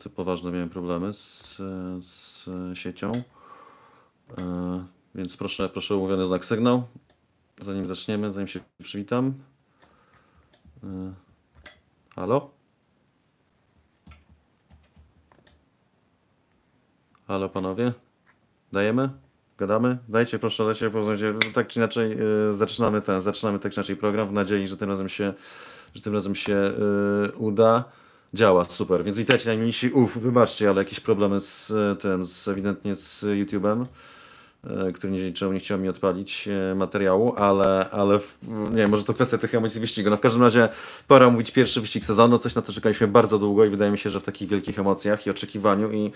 niestety poważne miałem problemy z, z siecią. E, więc proszę, proszę umówiony znak sygnał. Zanim zaczniemy, zanim się przywitam. E, halo? Halo panowie? Dajemy? Gadamy? Dajcie proszę, dajcie poznać Tak czy inaczej e, zaczynamy ten, zaczynamy tak czy inaczej program w nadziei, że tym razem się, że tym razem się uda. Działa, super. Więc witajcie najmniejsi. Uff, wybaczcie, ale jakieś problemy z e, tym, z ewidentnie z e, YouTube'em. E, który nie, czemu nie chciał mi odpalić e, materiału, ale, ale w, nie może to kwestia tych emocji wyścigu. No w każdym razie pora mówić pierwszy wyścig sezonu, coś na co czekaliśmy bardzo długo i wydaje mi się, że w takich wielkich emocjach i oczekiwaniu i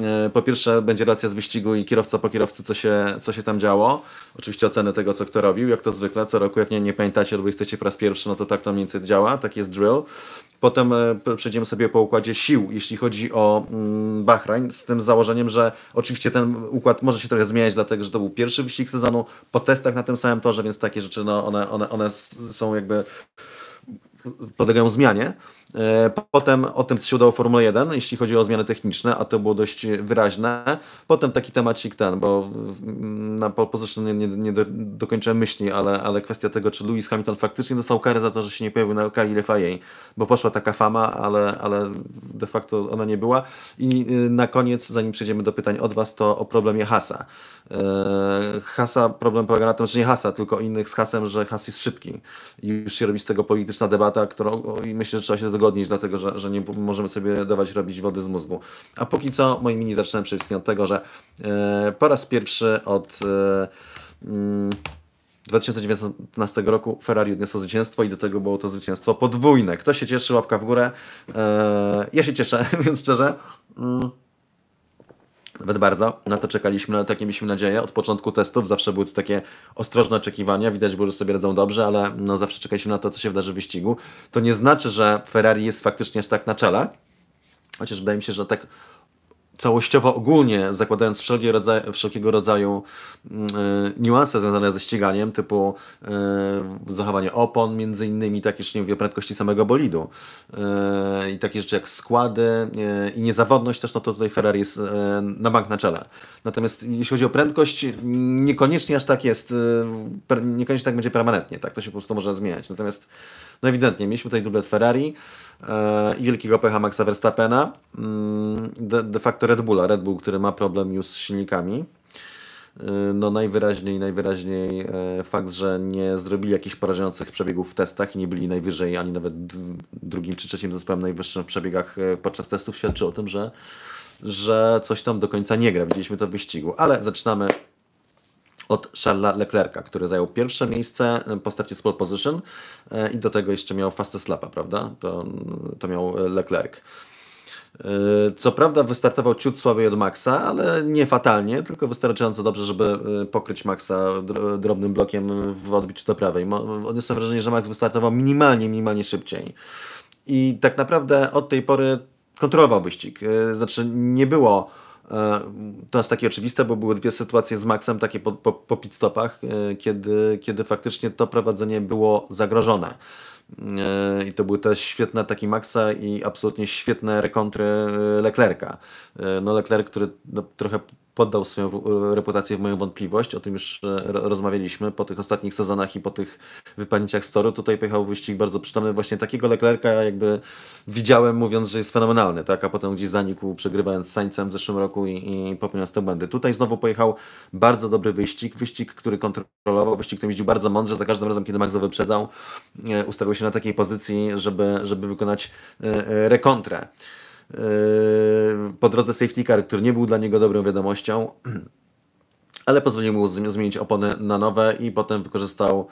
e, po pierwsze będzie racja z wyścigu i kierowca po kierowcy, co się, co się tam działo. Oczywiście oceny tego, co kto robił, jak to zwykle, co roku, jak nie, nie pamiętacie albo jesteście po raz pierwszy, no to tak to mniej więcej działa, tak jest drill. Potem przejdziemy sobie po układzie sił, jeśli chodzi o mm, Bahrain, z tym założeniem, że oczywiście ten układ może się trochę zmieniać, dlatego że to był pierwszy wyścig sezonu po testach na tym samym torze, więc takie rzeczy, no, one, one, one są jakby podlegają zmianie. E, potem o tym, co się udało w Formule 1, jeśli chodzi o zmiany techniczne, a to było dość wyraźne. Potem taki temacik ten, bo na pole nie, nie, nie dokończę myśli, ale, ale kwestia tego, czy Lewis Hamilton faktycznie dostał karę za to, że się nie pojawił na Kali FIA, bo poszła taka fama, ale, ale de facto ona nie była. I y, na koniec, zanim przejdziemy do pytań od Was, to o problemie Hasa. E, Hasa, problem polega na tym, że nie Hasa, tylko innych z Hasem, że Has jest szybki. I już się robi z tego polityczna debata, którą i myślę, że trzeba się do tego wygodniej, dlatego że, że nie możemy sobie dawać robić wody z mózgu. A póki co, moi mini zaczynałem przede wszystkim od tego, że e, po raz pierwszy od e, mm, 2019 roku Ferrari odniosło zwycięstwo i do tego było to zwycięstwo podwójne. Kto się cieszy, łapka w górę. E, ja się cieszę, więc szczerze. Mm. Nawet bardzo. Na to czekaliśmy, na takie mieliśmy nadzieję. Od początku testów zawsze były to takie ostrożne oczekiwania. Widać było, że sobie radzą dobrze, ale no zawsze czekaliśmy na to, co się wydarzy w wyścigu. To nie znaczy, że Ferrari jest faktycznie aż tak na czele. Chociaż wydaje mi się, że tak całościowo ogólnie, zakładając wszelkie rodzaje, wszelkiego rodzaju yy, niuanse związane ze ściganiem, typu yy, zachowanie opon, między innymi tak już nie mówię, prędkości samego bolidu yy, i takie rzeczy jak składy i niezawodność też, no to tutaj Ferrari jest na bank na czele. Natomiast jeśli chodzi o prędkość, niekoniecznie aż tak jest, y, niekoniecznie tak będzie permanentnie, tak? To się po prostu może zmieniać. Natomiast, no ewidentnie, mieliśmy tutaj dublet Ferrari e, i wielkiego pecha Maxa Verstappena, mm, de, de facto Red Bulla, Red Bull, który ma problem już z silnikami y, no najwyraźniej, najwyraźniej e, fakt, że nie zrobili jakichś porażających przebiegów w testach i nie byli najwyżej, ani nawet drugim czy trzecim zespołem najwyższym w przebiegach e, podczas testów, świadczy o tym, że że coś tam do końca nie gra. Widzieliśmy to w wyścigu, ale zaczynamy od Charlesa Leclerca, który zajął pierwsze miejsce e, po starcie z pole position e, i do tego jeszcze miał fastest lapa, prawda? To, to miał Leclerc. E, co prawda wystartował ciut słabiej od Maxa, ale nie fatalnie, tylko wystarczająco dobrze, żeby pokryć Maxa drobnym blokiem w odbiciu do prawej. Odniosłem wrażenie, że Max wystartował minimalnie, minimalnie szybciej. I tak naprawdę od tej pory kontrolował wyścig. E, znaczy, nie było e, to jest takie oczywiste, bo były dwie sytuacje z Maxem, takie po, po, po pit stopach, e, kiedy, kiedy faktycznie to prowadzenie było zagrożone. I to były też świetne ataki Maxa i absolutnie świetne rekontry Leclerca. No Leclerc, który no, trochę poddał swoją e, reputację w moją wątpliwość. O tym już e, rozmawialiśmy po tych ostatnich sezonach i po tych wypadnięciach storu. Tutaj pojechał wyścig bardzo przytomny. Właśnie takiego Leclerca jakby widziałem mówiąc, że jest fenomenalny, tak? A potem gdzieś zanikł przegrywając Sańcem w zeszłym roku i, i popełniając te błędy. Tutaj znowu pojechał bardzo dobry wyścig. Wyścig, który kontrolował, wyścig, który jeździł bardzo mądrze. Za każdym razem, kiedy Max wyprzedzał, e, ustawił się na takiej pozycji, żeby, żeby wykonać rekontrę. Yy, po drodze safety car, który nie był dla niego dobrą wiadomością ale pozwolił mu zmienić opony na nowe i potem wykorzystał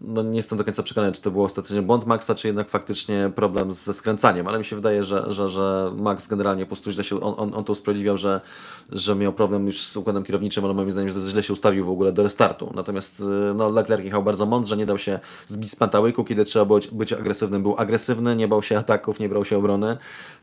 no nie jestem do końca przekonany, czy to było ostatecznie błąd Maxa, czy jednak faktycznie problem ze skręcaniem, ale mi się wydaje, że, że, że Max generalnie po prostu źle się, on, on, on to usprawiedliwiał, że, że miał problem już z układem kierowniczym, ale moim zdaniem, że źle się ustawił w ogóle do restartu. Natomiast y, no, Leclerc jechał bardzo mądrze, nie dał się zbić z pantałyku, kiedy trzeba było być agresywnym, był agresywny, nie bał się ataków, nie brał się obrony,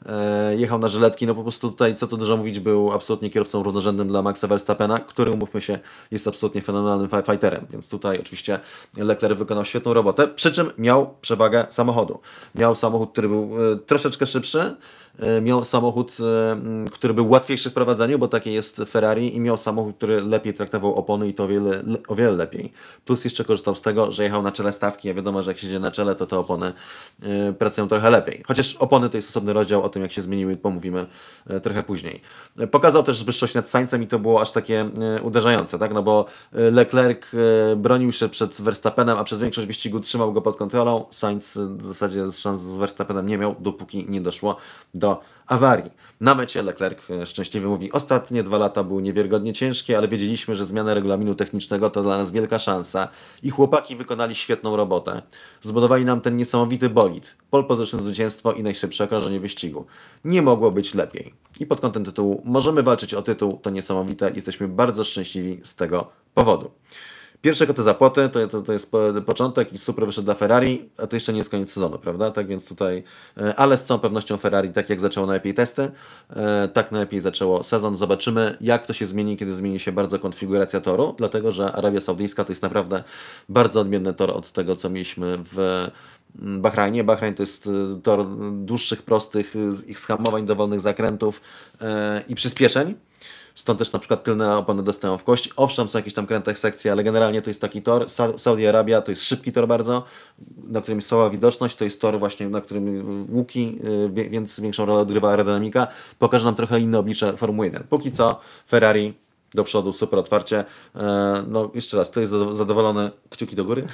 e, jechał na żyletki, no po prostu tutaj, co to dużo mówić, był absolutnie kierowcą równorzędnym dla Maxa Verstappena, który, umówmy się, jest absolutnie fenomenalnym fighterem, więc tutaj oczywiście Leclerc wykonał świetną robotę, przy czym miał przewagę samochodu. Miał samochód, który był e, troszeczkę szybszy, E, miał samochód, e, który był łatwiejszy w prowadzeniu, bo takie jest Ferrari i miał samochód, który lepiej traktował opony i to o wiele, o wiele lepiej. Plus jeszcze korzystał z tego, że jechał na czele stawki, a wiadomo, że jak się idzie na czele, to te opony e, pracują trochę lepiej. Chociaż opony to jest osobny rozdział, o tym jak się zmieniły pomówimy trochę później. Pokazał też zbyszczość nad Sańcem i to było aż takie uderzające, tak? No bo Leclerc bronił się przed Verstappenem, a przez większość wyścigu trzymał go pod kontrolą. Sainz w zasadzie szans z Verstappenem nie miał, dopóki nie doszło do do awarii. Na mecie Leclerc e, szczęśliwie mówi, ostatnie dwa lata były niewiarygodnie ciężkie, ale wiedzieliśmy, że zmiana regulaminu technicznego to dla nas wielka szansa i chłopaki wykonali świetną robotę. Zbudowali nam ten niesamowity bolid, pole position zwycięstwo i najszybsze okrążenie wyścigu. Nie mogło być lepiej. I pod kątem tytułu możemy walczyć o tytuł, to niesamowite, jesteśmy bardzo szczęśliwi z tego powodu. Pierwsze koty zapoty, to, to, to jest początek i super wyszedł dla Ferrari, a to jeszcze nie jest koniec sezonu, prawda? Tak więc tutaj, e, ale z całą pewnością Ferrari, tak jak zaczęło najlepiej testy, e, tak najlepiej zaczęło sezon. Zobaczymy, jak to się zmieni, kiedy zmieni się bardzo konfiguracja toru, dlatego że Arabia Saudyjska to jest naprawdę bardzo odmienny tor od tego, co mieliśmy w mm, Bahrajnie. Bahrain to jest e, tor dłuższych, prostych, ich schamowań, dowolnych zakrętów i przyspieszeń stąd też na przykład tylne opony dostają w kość. Owszem, są jakieś tam kręte sekcje, ale generalnie to jest taki tor. Sa Saudi Arabia to jest szybki tor bardzo, na którym jest słaba widoczność, to jest tor właśnie, na którym łuki, yy, więc większą rolę odgrywa aerodynamika. Pokażę nam trochę inne oblicze Formuły 1. Póki co Ferrari do przodu, super otwarcie. E, no jeszcze raz, to jest zadowolony, kciuki do góry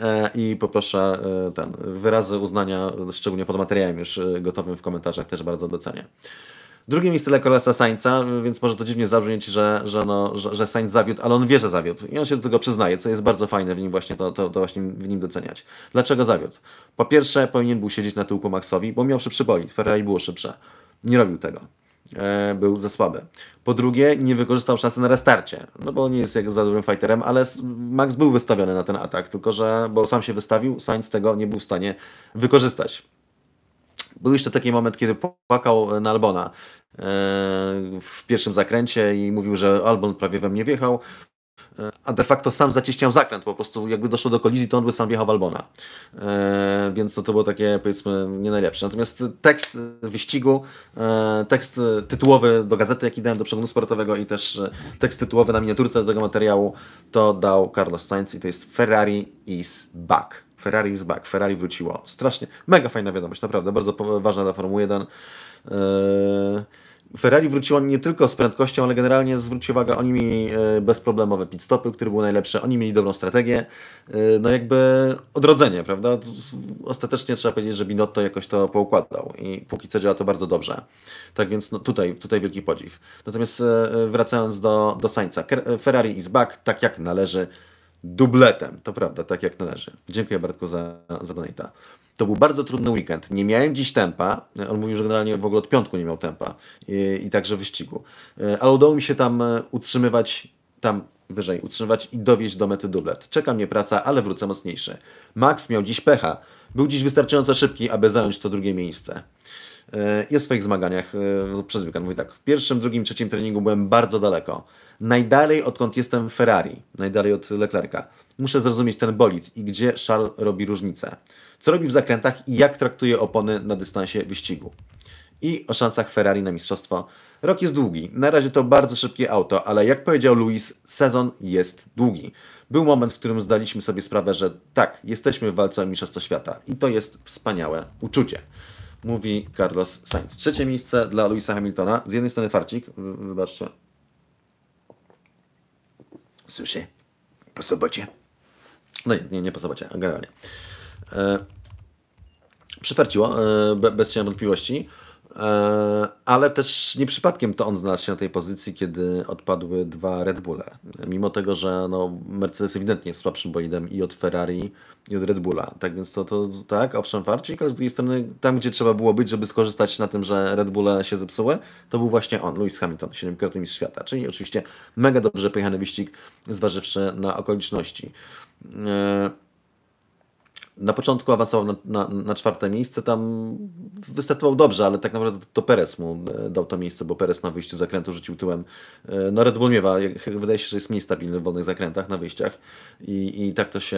e, i poproszę e, ten, wyrazy uznania, szczególnie pod materiałem już gotowym w komentarzach, też bardzo docenię. Drugie miejsce dla Kolesa Sańca, więc może to dziwnie zabrzmieć, że, że, no, że, że Sainz zawiódł, ale on wie, że zawiódł i on się do tego przyznaje, co jest bardzo fajne w nim właśnie, to, to, to właśnie w nim doceniać. Dlaczego zawiódł? Po pierwsze, powinien był siedzieć na tyłku Maxowi, bo miał szybszy przybolić. Ferrari było szybsze. Nie robił tego e, był za słaby. Po drugie, nie wykorzystał szansy na restarcie, no bo nie jest jak za dobrym fighterem, ale Max był wystawiony na ten atak, tylko że, bo sam się wystawił, Sainz tego nie był w stanie wykorzystać był jeszcze taki moment, kiedy płakał na Albona e, w pierwszym zakręcie i mówił, że Albon prawie we mnie wjechał, e, a de facto sam zaciśniał zakręt, po prostu jakby doszło do kolizji, to on by sam wjechał w Albona. E, więc to, to było takie, powiedzmy, nie najlepsze. Natomiast tekst wyścigu, tekst tytułowy do gazety, jaki dałem do przeglądu sportowego i też tekst tytułowy na miniaturce do tego materiału, to dał Carlos Sainz i to jest Ferrari is back. Ferrari is back, Ferrari wróciło. Strasznie, mega fajna wiadomość, naprawdę, bardzo ważna dla Formuły 1. E, Ferrari wróciło nie tylko z prędkością, ale generalnie zwróćcie uwagę, oni mieli e, bezproblemowe pit stopy, który był najlepszy, oni mieli dobrą strategię, e, no jakby odrodzenie, prawda? Ostatecznie trzeba powiedzieć, że Binotto jakoś to poukładał i póki co działa to bardzo dobrze. Tak więc no, tutaj, tutaj wielki podziw. Natomiast wracając do, do Sańca, Ferrari is back, tak jak należy, dubletem. To prawda, tak jak należy. Dziękuję Bartku za, za donata. To był bardzo trudny weekend. Nie miałem dziś tempa. On mówił, że generalnie w ogóle od piątku nie miał tempa i, i także wyścigu. E, ale udało mi się tam e, utrzymywać, tam wyżej utrzymywać i dowieść do mety dublet. Czeka mnie praca, ale wrócę mocniejszy. Max miał dziś pecha. Był dziś wystarczająco szybki, aby zająć to drugie miejsce. E, i o swoich zmaganiach e, przez weekend. Mówi tak, w pierwszym, drugim, trzecim treningu byłem bardzo daleko. Najdalej odkąd jestem w Ferrari, najdalej od Leclerca. Muszę zrozumieć ten bolid i gdzie szal robi różnicę. Co robi w zakrętach i jak traktuje opony na dystansie wyścigu. I o szansach Ferrari na mistrzostwo. Rok jest długi. Na razie to bardzo szybkie auto, ale jak powiedział Luis, sezon jest długi. Był moment, w którym zdaliśmy sobie sprawę, że tak, jesteśmy w walce o mistrzostwo świata. I to jest wspaniałe uczucie mówi Carlos Sainz. Trzecie miejsce dla Luisa Hamiltona. Z jednej strony farcik, wybaczcie. Słyszę, po sobocie. No nie, nie, nie po sobocie, generalnie. E, przyferciło, e, bez cienia wątpliwości. E, ale też nie przypadkiem to on znalazł się na tej pozycji, kiedy odpadły dwa Red Bulle. Mimo tego, że no, Mercedes ewidentnie jest słabszym bolidem i od Ferrari, i od Red Bulla. Tak więc to, to tak, owszem, farcik, ale z drugiej strony tam, gdzie trzeba było być, żeby skorzystać na tym, że Red Bulle się zepsuły, to był właśnie on, Lewis Hamilton, siedmiokrotny mistrz świata. Czyli oczywiście mega dobrze pojechany wyścig, zważywszy na okoliczności. Yy na początku awansował na, na, na, czwarte miejsce, tam wystartował dobrze, ale tak naprawdę to, to Perez mu e, dał to miejsce, bo Perez na wyjściu z zakrętu rzucił tyłem. E, no Red Bull miewa, wydaje się, że jest mniej stabilny w wolnych zakrętach na wyjściach i, i tak to się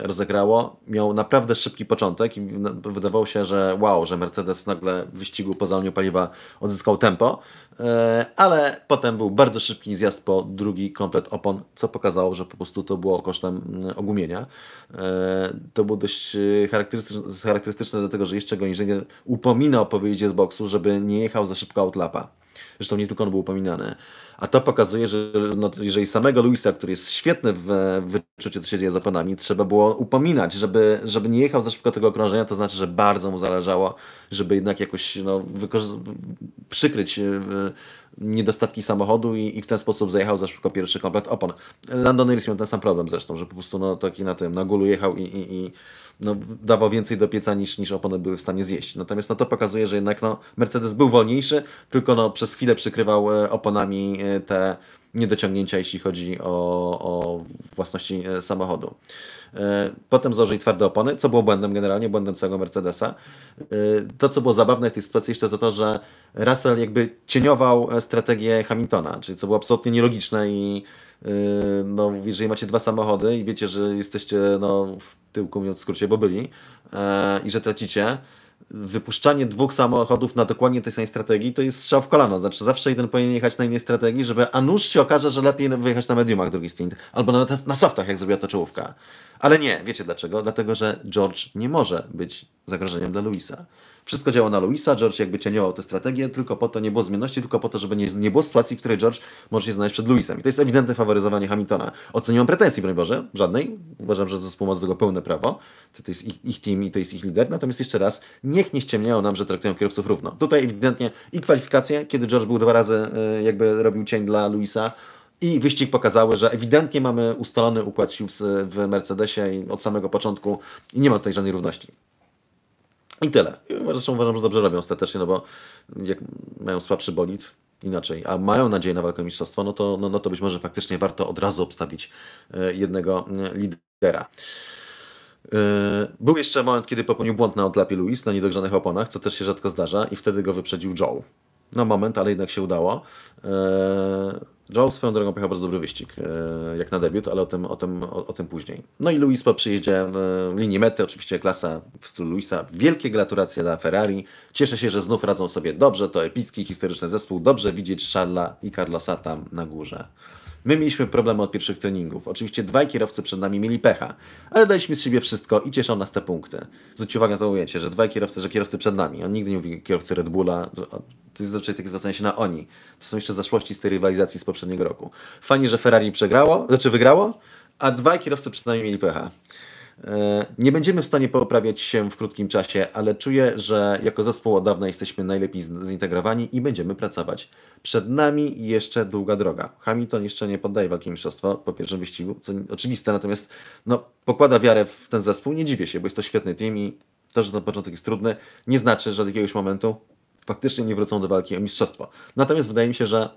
e, rozegrało. Miał naprawdę szybki początek i wydawało się, że wow, że Mercedes nagle w wyścigu poza zalaniu paliwa odzyskał tempo, E, ale potem był bardzo szybki zjazd po drugi komplet opon, co pokazało, że po prostu to było kosztem mm, ogumienia. E, to było dość e, charakterystyczne, charakterystyczne dlatego, że jeszcze go inżynier upominał po wyjściu z boksu, żeby nie jechał za szybko outlapa. Zresztą nie tylko on był upominany. A to pokazuje, że no, jeżeli samego Luisa, który jest świetny w wyczuciu, co się dzieje za panami, trzeba było upominać, żeby, żeby nie jechał za szybko tego okrążenia, to znaczy, że bardzo mu zależało, żeby jednak jakoś no, przykryć e, niedostatki samochodu i, i, w ten sposób zajechał za szybko pierwszy komplet opon. Landon Norris miał ten sam problem zresztą, że po prostu no, taki na tym, na gulu jechał i, i, i no, dawał więcej do pieca niż, niż opony były w stanie zjeść. Natomiast no, to pokazuje, że jednak no, Mercedes był wolniejszy, tylko no, przez chwilę przykrywał e, oponami e, te niedociągnięcia, jeśli chodzi o, o własności e, samochodu. E, potem założyli twarde opony, co było błędem generalnie, błędem całego Mercedesa. E, to, co było zabawne w tej sytuacji jeszcze to to, że Russell jakby cieniował strategię Hamiltona, czyli co było absolutnie nielogiczne i no, jeżeli macie dwa samochody i wiecie, że jesteście no, w tyłku, mówiąc w skrócie, bo byli i że tracicie, wypuszczanie dwóch samochodów na dokładnie tej samej strategii to jest strzał w kolano. Znaczy zawsze jeden powinien jechać na innej strategii, żeby a nuż się okaże, że lepiej wyjechać na mediumach drugi stint, albo nawet na softach, jak zrobiła to czołówka. Ale nie, wiecie dlaczego? Dlatego, że George nie może być zagrożeniem dla Luisa. Wszystko działa na Louisa, George jakby cieniował tę strategię, tylko po to nie było zmienności, tylko po to, żeby nie, nie było sytuacji, w której George może się znaleźć przed Louisem. I to jest ewidentne faworyzowanie Hamiltona. Oceniam pretensji, broń Boże, żadnej. Uważam, że zespół ma do tego pełne prawo. To, to jest ich, ich team i to jest ich lider. Natomiast jeszcze raz, niech nie ściemniają nam, że traktują kierowców równo. Tutaj ewidentnie i kwalifikacje, kiedy George był dwa razy, e, jakby robił cień dla Louisa, i wyścig pokazały, że ewidentnie mamy ustalony układ sił w Mercedesie od samego początku i nie ma tutaj żadnej równości. I tyle. Zresztą uważam, że dobrze robią ostatecznie, no bo jak mają słabszy bolid, inaczej, a mają nadzieję na walkę o mistrzostwo, no to, no, no to być może faktycznie warto od razu obstawić e, jednego mm, lidera. E, był jeszcze moment, kiedy popełnił błąd na odlapie Luis na niedogrzanych oponach, co też się rzadko zdarza i wtedy go wyprzedził Joe na moment, ale jednak się udało. E, Joe swoją drogą pojechał bardzo dobry wyścig, e, jak na debiut, ale o tym, o tym, o, o tym później. No i Luis po przyjeździe e, linii mety, oczywiście klasa w stylu Luisa. Wielkie gratulacje dla Ferrari. Cieszę się, że znów radzą sobie dobrze. To epicki, historyczny zespół. Dobrze widzieć Charlesa i Carlosa tam na górze. My mieliśmy problemy od pierwszych treningów. Oczywiście dwaj kierowcy przed nami mieli pecha, ale daliśmy z siebie wszystko i cieszą nas te punkty. Zwróćcie uwagę na to ujęcie, że dwaj kierowcy, że kierowcy przed nami. On nigdy nie mówi kierowcy Red Bulla, to jest zazwyczaj takie zwracanie się na oni. To są jeszcze zaszłości z tej rywalizacji z poprzedniego roku. fani że Ferrari przegrało, znaczy wygrało, a dwaj kierowcy przed nami mieli pecha. E, nie będziemy w stanie poprawiać się w krótkim czasie, ale czuję, że jako zespół od dawna jesteśmy najlepiej zintegrowani i będziemy pracować. Przed nami jeszcze długa droga. Hamilton jeszcze nie poddaje walki mistrzostwo po pierwszym wyścigu, co oczywiste, natomiast no, pokłada wiarę w ten zespół. Nie dziwię się, bo jest to świetny team i to, że ten początek jest trudny, nie znaczy, że od jakiegoś momentu faktycznie nie wrócą do walki o mistrzostwo. Natomiast wydaje mi się, że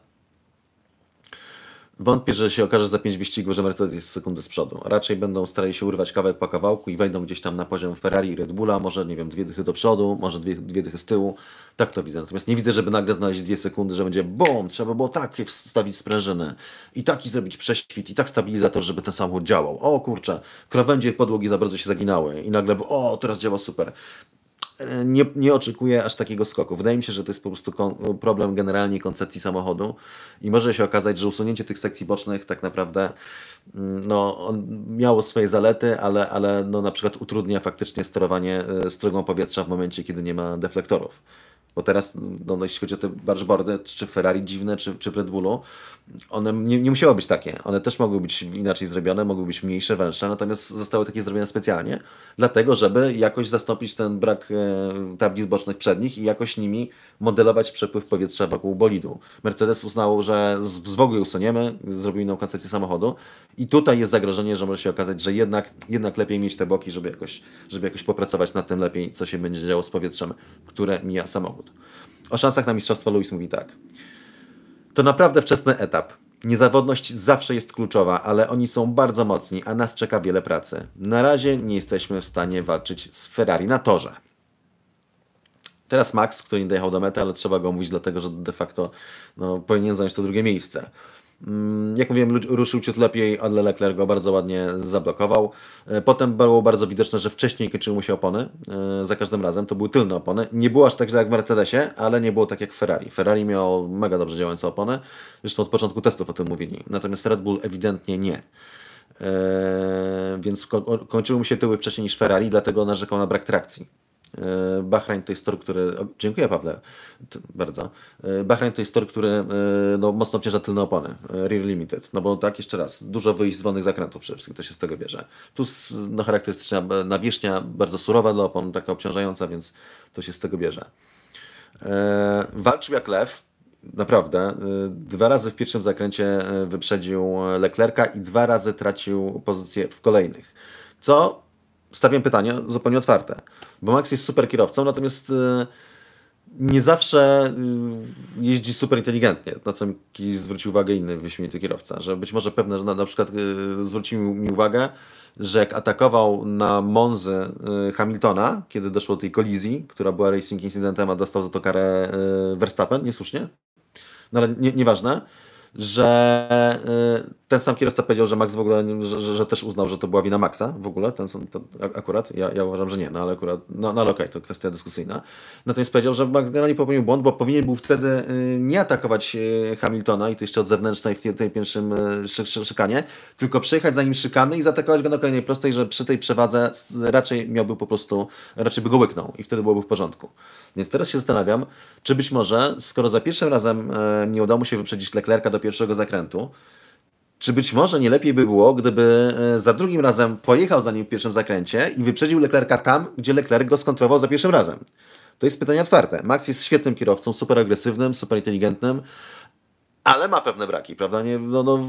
Wątpię, że się okaże za pięć wyścigów, że Mercedes jest sekundę z przodu. Raczej będą starali się urwać kawałek po kawałku i wejdą gdzieś tam na poziom Ferrari i Red Bulla, może nie wiem, dwie dychy do przodu, może dwie, dwie dychy z tyłu. Tak to widzę. Natomiast nie widzę, żeby nagle znaleźć dwie sekundy, że będzie bom, trzeba było tak wstawić sprężyny i taki zrobić prześwit i tak stabilizator, żeby ten samochód działał. O kurczę, krawędzie podłogi za bardzo się zaginały i nagle o, teraz działa super nie, nie oczekuję aż takiego skoku. Wydaje mi się, że to jest po prostu problem generalnie koncepcji samochodu i może się okazać, że usunięcie tych sekcji bocznych tak naprawdę mm, no, miało swoje zalety, ale, ale no, na przykład utrudnia faktycznie sterowanie e, strugą powietrza w momencie, kiedy nie ma deflektorów. Bo teraz, no, no jeśli chodzi o te bargeboardy, czy Ferrari dziwne, czy, czy w Red Bullu, one nie, nie musiały być takie. One też mogły być inaczej zrobione, mogły być mniejsze, węższe, natomiast zostały takie zrobione specjalnie, dlatego, żeby jakoś zastąpić ten brak e, tablic bocznych przednich i jakoś nimi modelować przepływ powietrza wokół bolidu. Mercedes uznał, że z, z w ogóle usuniemy, zrobił inną koncepcję samochodu i tutaj jest zagrożenie, że może się okazać, że jednak, jednak lepiej mieć te boki, żeby jakoś, żeby jakoś popracować nad tym lepiej, co się będzie działo z powietrzem, które mija samochód. O szansach na mistrzostwo Lewis mówi tak. To naprawdę wczesny etap. Niezawodność zawsze jest kluczowa, ale oni są bardzo mocni, a nas czeka wiele pracy. Na razie nie jesteśmy w stanie walczyć z Ferrari na torze. Teraz Max, który nie dojechał do mety, ale trzeba go mówić, dlatego że de facto no, powinien zająć to drugie miejsce. Mm, jak mówiłem, ruszył ciut lepiej, ale Leclerc go bardzo ładnie zablokował. E, potem było bardzo widoczne, że wcześniej kończyły mu się opony. E, za każdym razem to były tylne opony. Nie było aż tak źle jak w Mercedesie, ale nie było tak jak w Ferrari. Ferrari miał mega dobrze działające opony. Zresztą od początku testów o tym mówili. Natomiast Red Bull ewidentnie nie. E, więc kończyły mu się tyły wcześniej niż Ferrari, dlatego narzekał na brak trakcji. E, Bahrain to jest tor, który. Dziękuję, Pawle, bardzo. E, Bahrain to jest tor, który e, no, mocno obciąża tylne opony. Rear Limited. No bo tak, jeszcze raz, dużo wyjść z wolnych zakrętów przede wszystkim, to się z tego bierze. Tu no, charakterystyczna nawierzchnia, bardzo surowa dla opon, taka obciążająca, więc to się z tego bierze. E, walczył jak lew, naprawdę. Dwa razy w pierwszym zakręcie wyprzedził Leclerca i dwa razy tracił pozycję w kolejnych. Co stawiam pytanie zupełnie otwarte. Bo Max jest super kierowcą, natomiast y, nie zawsze y, jeździ super inteligentnie, na co mi zwrócił uwagę inny wyśmienity kierowca, że być może pewne, że na, na przykład y, zwrócił mi uwagę, że jak atakował na Monzy Hamiltona, kiedy doszło do tej kolizji, która była racing incydentem, a dostał za to karę Verstappen, niesłusznie, no ale nie, nieważne, że ten sam kierowca powiedział, że Max w ogóle, że, że, też uznał, że to była wina Maxa w ogóle, ten, ten akurat, ja, ja uważam, że nie, no ale akurat, no, no ale okej, to kwestia dyskusyjna. Natomiast powiedział, że Max generalnie popełnił błąd, bo powinien był wtedy y, nie atakować y, Hamiltona i to jeszcze od zewnętrznej w tej pierwszym y, szykanie, tylko przejechać za nim szykany i zaatakować go na kolejnej prostej, że przy tej przewadze raczej miałby po prostu, raczej by go łyknął i wtedy byłoby w porządku. Więc teraz się zastanawiam, czy być może, skoro za pierwszym razem nie udało mu się wyprzedzić Leclerca do pierwszego zakrętu, czy być może nie lepiej by było, gdyby e, za drugim razem pojechał za nim w pierwszym zakręcie i wyprzedził Leclerca tam, gdzie Leclerc go skontrował za pierwszym razem? To jest pytanie otwarte. Max jest świetnym kierowcą, super agresywnym, super inteligentnym, ale ma pewne braki, prawda? Nie, no, no,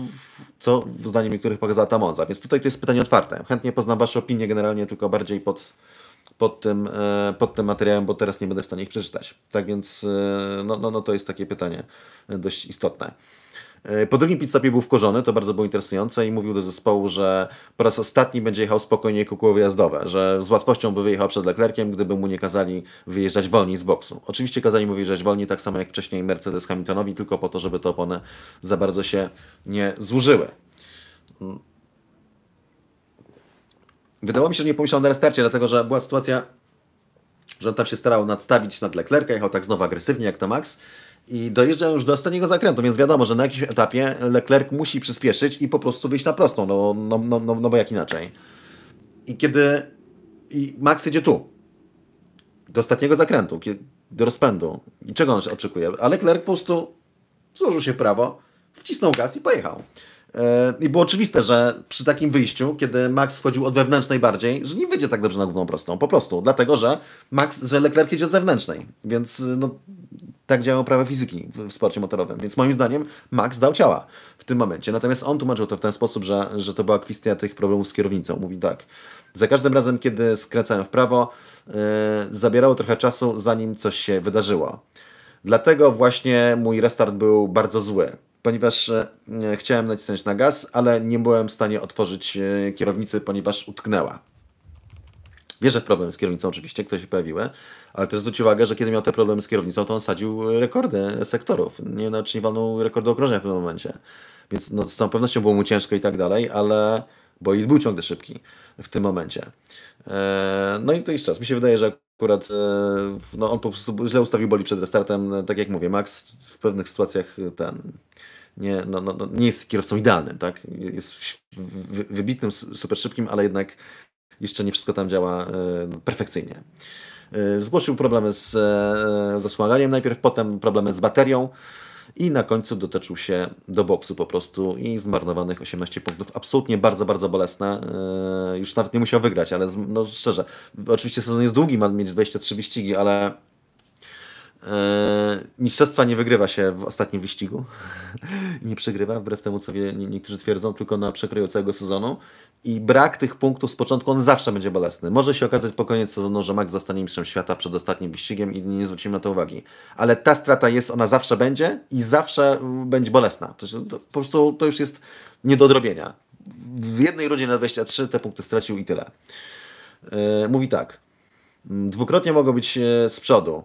co zdaniem niektórych pokazała ta Monza. Więc tutaj to jest pytanie otwarte. Chętnie poznam Wasze opinie generalnie, tylko bardziej pod, pod, tym, e, pod tym materiałem, bo teraz nie będę w stanie ich przeczytać. Tak więc e, no, no, no to jest takie pytanie dość istotne. E, po drugim pitstopie był wkurzony, to bardzo było interesujące i mówił do zespołu, że po raz ostatni będzie jechał spokojnie kółko wyjazdowe, że z łatwością by wyjechał przed Leclerciem, gdyby mu nie kazali wyjeżdżać wolniej z boksu. Oczywiście kazali mu wyjeżdżać wolniej, tak samo jak wcześniej Mercedes Hamiltonowi, tylko po to, żeby te opony za bardzo się nie zużyły. Wydawało mi się, że nie pomyślał na restarcie, dlatego że była sytuacja, że on tam się starał nadstawić nad Leclerca, jechał tak znowu agresywnie jak to Max i dojeżdża już do ostatniego zakrętu, więc wiadomo, że na jakimś etapie Leclerc musi przyspieszyć i po prostu wyjść na prostą, no, no, no, no, no bo jak inaczej. I kiedy i Max jedzie tu, do ostatniego zakrętu, do rozpędu. I czego on oczekuje? Ale Leclerc po prostu złożył się prawo, wcisnął gaz i pojechał. E, I było oczywiste, że przy takim wyjściu, kiedy Max wchodził od wewnętrznej bardziej, że nie wyjdzie tak dobrze na główną prostą, po prostu. Dlatego, że Max, że Leclerc jedzie od zewnętrznej. Więc no, tak działają prawa fizyki w sporcie motorowym. Więc moim zdaniem Max dał ciała w tym momencie. Natomiast on tłumaczył to w ten sposób, że, że to była kwestia tych problemów z kierownicą. Mówi tak. Za każdym razem, kiedy skręcałem w prawo, yy, zabierało trochę czasu, zanim coś się wydarzyło. Dlatego właśnie mój restart był bardzo zły, ponieważ e, chciałem nacisnąć na gaz, ale nie byłem w stanie otworzyć e, kierownicy, ponieważ utknęła wierzę w problem z kierownicą oczywiście, które się pojawiły, ale też zwróć uwagę, że kiedy miał te problemy z kierownicą, to on sadził rekordy sektorów. Nie, znaczy nie rekordu okrążenia w tym momencie. Więc no, z całą pewnością było mu ciężko i tak dalej, ale bo i był ciągle szybki w tym momencie. E, no i to jest czas. Mi się wydaje, że akurat e, no, on po prostu źle ustawił boli przed restartem. E, tak jak mówię, Max w pewnych sytuacjach ten nie, no, no, no, nie jest kierowcą idealnym, tak? Jest wybitnym, super szybkim, ale jednak jeszcze nie wszystko tam działa e, perfekcyjnie. E, zgłosił problemy z e, zasłaganiem najpierw, potem problemy z baterią i na końcu dotyczył się do boksu po prostu i zmarnowanych 18 punktów. Absolutnie bardzo, bardzo bolesne. Już nawet nie musiał wygrać, ale no szczerze, oczywiście sezon jest długi, ma mieć 23 wyścigi, ale E, mistrzostwa nie wygrywa się w ostatnim wyścigu. nie przegrywa, wbrew temu, co wie, niektórzy twierdzą, tylko na przekroju całego sezonu. I brak tych punktów z początku, on zawsze będzie bolesny. Może się okazać po koniec sezonu, że Max zostanie mistrzem świata przed ostatnim wyścigiem i nie zwrócimy na to uwagi. Ale ta strata jest, ona zawsze będzie i zawsze będzie bolesna. po prostu to już jest nie do odrobienia. W jednej rundzie na 23 te punkty stracił i tyle. E, mówi tak. Mm, dwukrotnie mogą być e, z przodu.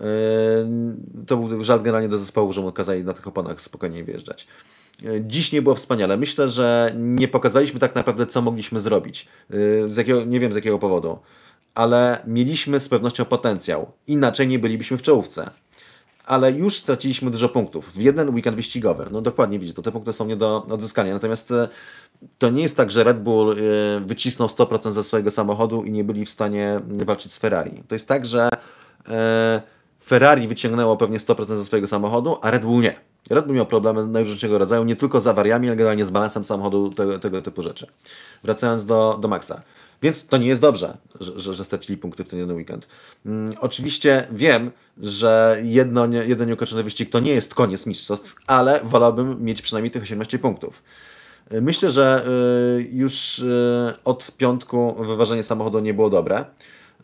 Yy, to był żart generalnie do zespołu, że mu kazali na tych oponach spokojnie wjeżdżać. Yy, dziś nie było wspaniale. Myślę, że nie pokazaliśmy tak naprawdę, co mogliśmy zrobić. Yy, z jakiego, nie wiem z jakiego powodu, ale mieliśmy z pewnością potencjał. Inaczej nie bylibyśmy w czołówce. Ale już straciliśmy dużo punktów w jeden weekend wyścigowy. No dokładnie widzisz, to te punkty są nie do odzyskania. Natomiast to nie jest tak, że Red Bull wycisnął 100% ze swojego samochodu i nie byli w stanie walczyć z Ferrari. To jest tak, że. Yy, Ferrari wyciągnęło pewnie 100% ze swojego samochodu, a Red Bull nie. Red Bull miał problemy najróżniejszego rodzaju, nie tylko z awariami, ale generalnie z balansem samochodu, tego, tego typu rzeczy. Wracając do, do Maxa. Więc to nie jest dobrze, że, że, stracili punkty w ten jeden weekend. Mm, oczywiście wiem, że jedno, nie, jeden nieukończony wyścig to nie jest koniec mistrzostw, ale wolałbym mieć przynajmniej tych 18 punktów. Myślę, że y, już y, od piątku wyważenie samochodu nie było dobre.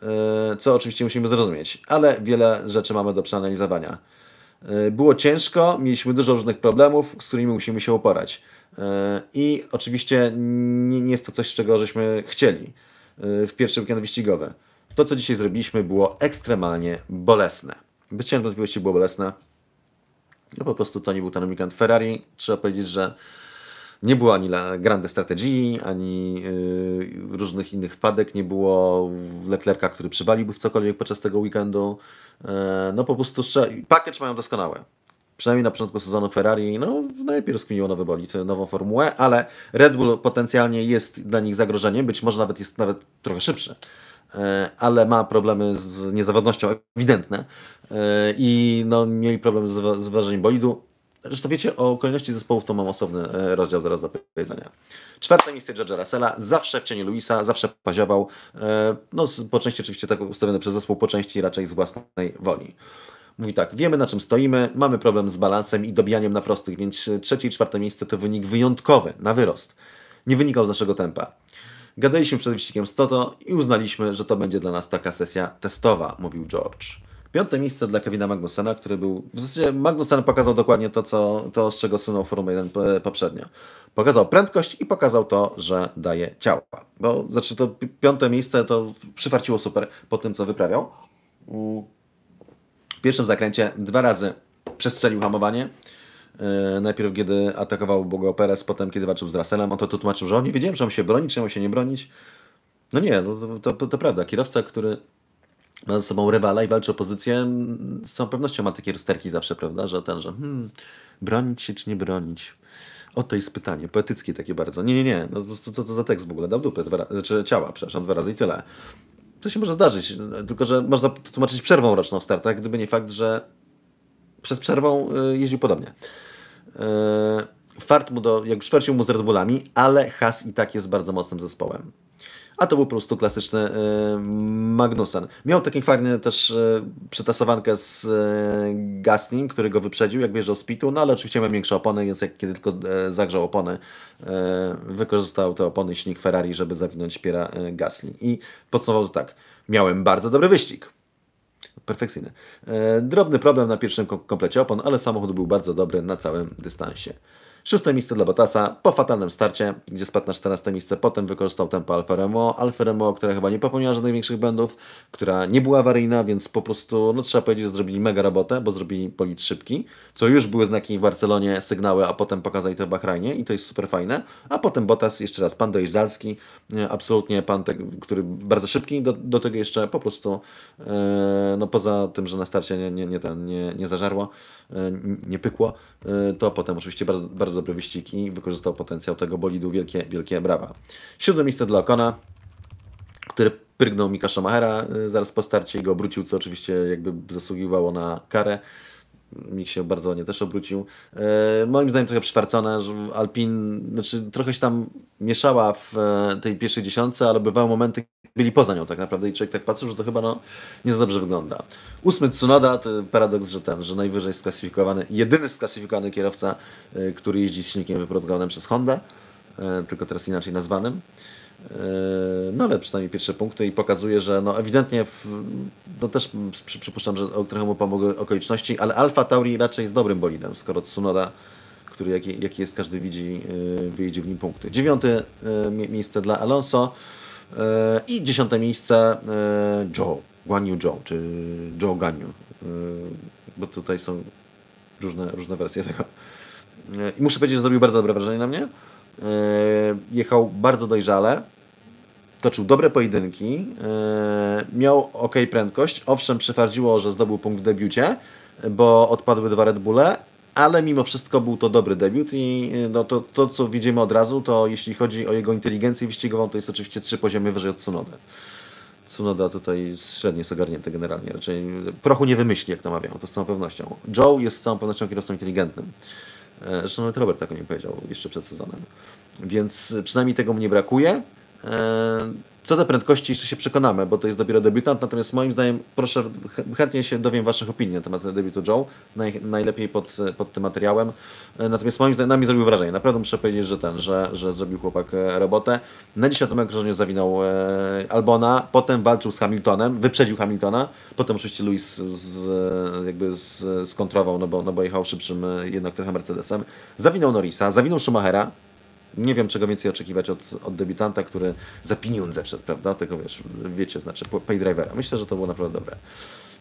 E, co oczywiście musimy zrozumieć, ale wiele rzeczy mamy do przeanalizowania. E, było ciężko, mieliśmy dużo różnych problemów, z którymi musimy się uporać. E, I oczywiście nie jest to coś, czego żeśmy chcieli w pierwszym weekend wyścigowy. To, co dzisiaj zrobiliśmy, było ekstremalnie bolesne. Bez wątpliwości było bolesne. No po prostu to nie był ten weekend Ferrari. Trzeba powiedzieć, że nie było ani Grande Strategii, ani yy, różnych innych wpadek, nie było Leclerca, który przywaliłby w cokolwiek podczas tego weekendu. E, no po prostu package mają doskonałe. Przynajmniej na początku sezonu Ferrari, no najpierw rozkminiło nowy bolid, nową formułę, ale Red Bull potencjalnie jest dla nich zagrożeniem, być może nawet jest nawet trochę szybszy e, ale ma problemy z niezawodnością ewidentne e, i no, mieli problem z, z bolidu. Zresztą wiecie, o kolejności zespołów to mam osobny e, rozdział zaraz do powiedzenia. Czwarte miejsce George'a Russella, zawsze w cieniu Luisa, zawsze paziował. E, no, po części oczywiście tak ustawiony przez zespół, po części raczej z własnej woli. Mówi tak, wiemy na czym stoimy, mamy problem z balansem i dobijaniem na prostych, więc e, trzecie i czwarte miejsce to wynik wyjątkowy, na wyrost. Nie wynikał z naszego tempa. Gadaliśmy przed wyścigiem z Toto i uznaliśmy, że to będzie dla nas taka sesja testowa, mówił George. Piąte miejsce dla Kevina Magnusena, który był. W zasadzie Magnusen pokazał dokładnie to, co, to z czego sunął Formuła 1 e, poprzednio. Pokazał prędkość i pokazał to, że daje ciała. Bo znaczy to piąte miejsce to przyfarciło super po tym, co wyprawiał. W pierwszym zakręcie dwa razy przestrzelił hamowanie. E, najpierw, kiedy atakował Bogo Perez, potem, kiedy walczył z Russellem, on to, tłumaczył, że on nie wiedziałem, czy musi się bronić, czy mam się nie bronić. No nie, no to, to, to prawda. Kierowca, który ma ze sobą rywala i walczy o pozycję, mm, z całą pewnością ma takie rusterki zawsze, prawda, że ten, że hmm, bronić się czy nie bronić. O, to jest pytanie, poetyckie takie bardzo. Nie, nie, nie, no, co, co to za tekst w ogóle? Dał dupę, dwa, znaczy ciała, przepraszam, dwa razy i tyle. Co się może zdarzyć, tylko że można tłumaczyć przerwą roczną starta, tak? gdyby nie fakt, że przed przerwą y, jeździł podobnie. Y, fart mu do, jak szwercił mu z Red Bullami, ale Has i tak jest bardzo mocnym zespołem a to był po prostu klasyczny e, Magnussen. Miał taki fajną też e, przetasowankę z e, Gaslim, który go wyprzedził, jak wjeżdżał z pitu, no ale oczywiście miał większe opony, więc jak kiedy tylko zagrzał opony, wykorzystał te opony silnik Ferrari, żeby zawinąć Piera Gasli. I podsumował to tak. Miałem bardzo dobry wyścig. Perfekcyjny. Drobny problem na pierwszym komplecie opon, ale samochód był bardzo dobry na całym dystansie. Szóste miejsce dla Bottasa po fatalnym starcie, gdzie spadł na 14 miejsce, potem wykorzystał tempo Alfa Romeo. Alfa która chyba nie popełniła żadnych większych błędów, która nie była awaryjna, więc po prostu, no trzeba powiedzieć, że zrobili mega robotę, bo zrobili polit szybki, co już były znaki w Barcelonie, sygnały, a potem pokazali to w Bahrajnie i to jest super fajne. A potem Bottas, jeszcze raz, pan dojeżdżalski, e, absolutnie pan, te, który bardzo szybki, do, do tego jeszcze po prostu, yy, no poza tym, że na starcie nie, nie, nie, ten, nie, nie zażarło, yy, nie pykło, yy, to potem oczywiście bardzo, bardzo wyścig wyścigi, wykorzystał potencjał tego bolidu, wielkie, wielkie brawa. Siódme miejsce dla Okona, który prygnął Mika Schumachera y, zaraz po starcie i go obrócił, co oczywiście jakby zasługiwało na karę. Mik się bardzo ładnie też obrócił. E, moim zdaniem trochę przyfarcone, że Alpin, znaczy trochę się tam mieszała w e, tej pierwszej dziesiątce, ale bywały momenty, byli poza nią tak naprawdę i człowiek tak patrzył, że to chyba no, nie za dobrze wygląda. Ósmy Tsunoda to paradoks, że ten, że najwyżej sklasyfikowany, jedyny sklasyfikowany kierowca, e, który jeździ z silnikiem wyprodukowanym przez Honda, e, tylko teraz inaczej nazwanym. Yy, no ale przynajmniej pierwsze punkty i pokazuje, że no ewidentnie, w, no też przy, przypuszczam, że trochę mu pomogły okoliczności, ale Alfa Tauri raczej jest dobrym bolidem, skoro Tsunoda, który jaki, jaki jest każdy widzi, yy, wyjdzie w nim punkty. Dziewiąte yy, miejsce dla Alonso i dziesiąte miejsce Joe, Guanyu Joe, czy Joe Ganyu, bo tutaj są różne, różne wersje tego. I muszę powiedzieć, że zrobił bardzo dobre wrażenie na mnie. E, jechał bardzo dojrzale, toczył dobre pojedynki, e, miał ok prędkość, owszem przyfardziło, że zdobył punkt w debiucie, bo odpadły dwa Red Bulle, ale mimo wszystko był to dobry debiut i e, no to, to, co widzimy od razu, to jeśli chodzi o jego inteligencję wyścigową, to jest oczywiście trzy poziomy wyżej od Tsunoda. Tsunoda tutaj średnio jest ogarnięty generalnie, raczej prochu nie wymyśli, jak to mawiają, to z całą pewnością. Joe jest z całą pewnością kierowcą inteligentnym. E, zresztą nawet Robert tak o nim powiedział jeszcze przed sezonem. Więc przynajmniej tego mnie brakuje. E, co do prędkości jeszcze się przekonamy, bo to jest dopiero debiutant, natomiast moim zdaniem proszę, chętnie się dowiem Waszych opinii na temat debiutu Joe, naj, najlepiej pod, pod tym materiałem. E, natomiast moim zdaniem, na mnie zrobił wrażenie, naprawdę muszę powiedzieć, że ten, że, że zrobił chłopak e, robotę. Na 10 okrążeniu zawinął Albona, potem walczył z Hamiltonem, wyprzedził Hamiltona, potem oczywiście Luis z, jakby z, skontrował, no bo, no bo jechał szybszym jednak trochę Mercedesem. Zawinął Norisa, zawinął Schumachera, nie wiem czego więcej oczekiwać od, od który za pieniądze wszedł, prawda? Tego wiesz, wiecie, znaczy paydrivera. Myślę, że to było naprawdę dobre.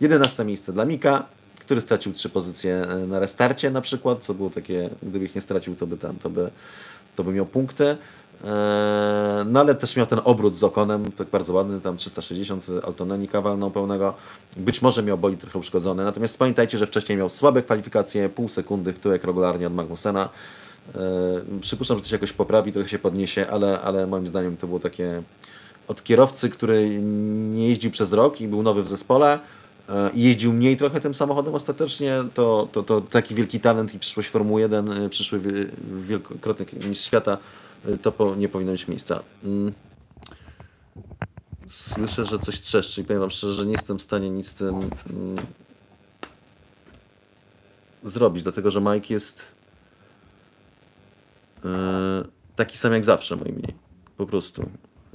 11 miejsce dla Mika, który stracił trzy pozycje e, na restarcie na przykład, co było takie, gdyby ich nie stracił, to by tam, to by, to by miał punkty. E, no ale też miał ten obrót z okonem, tak bardzo ładny, tam 360 Altoneni kawalną pełnego. Być może miał boli trochę uszkodzony, natomiast pamiętajcie, że wcześniej miał słabe kwalifikacje, pół sekundy w tyłek regularnie od Magnusena. E, przypuszczam, że to się jakoś poprawi, trochę się podniesie, ale, ale moim zdaniem to było takie od kierowcy, który nie jeździł przez rok i był nowy w zespole e, i jeździł mniej trochę tym samochodem ostatecznie, to, to, to taki wielki talent i przyszłość Formuły 1, e, przyszły wielokrotny mistrz świata, to po, nie powinno mieć miejsca. Mm. Słyszę, że coś trzeszczy i powiem Wam szczerze, że nie jestem w stanie nic z tym mm, zrobić, dlatego że Mike jest E, taki sam jak zawsze, moim Po prostu.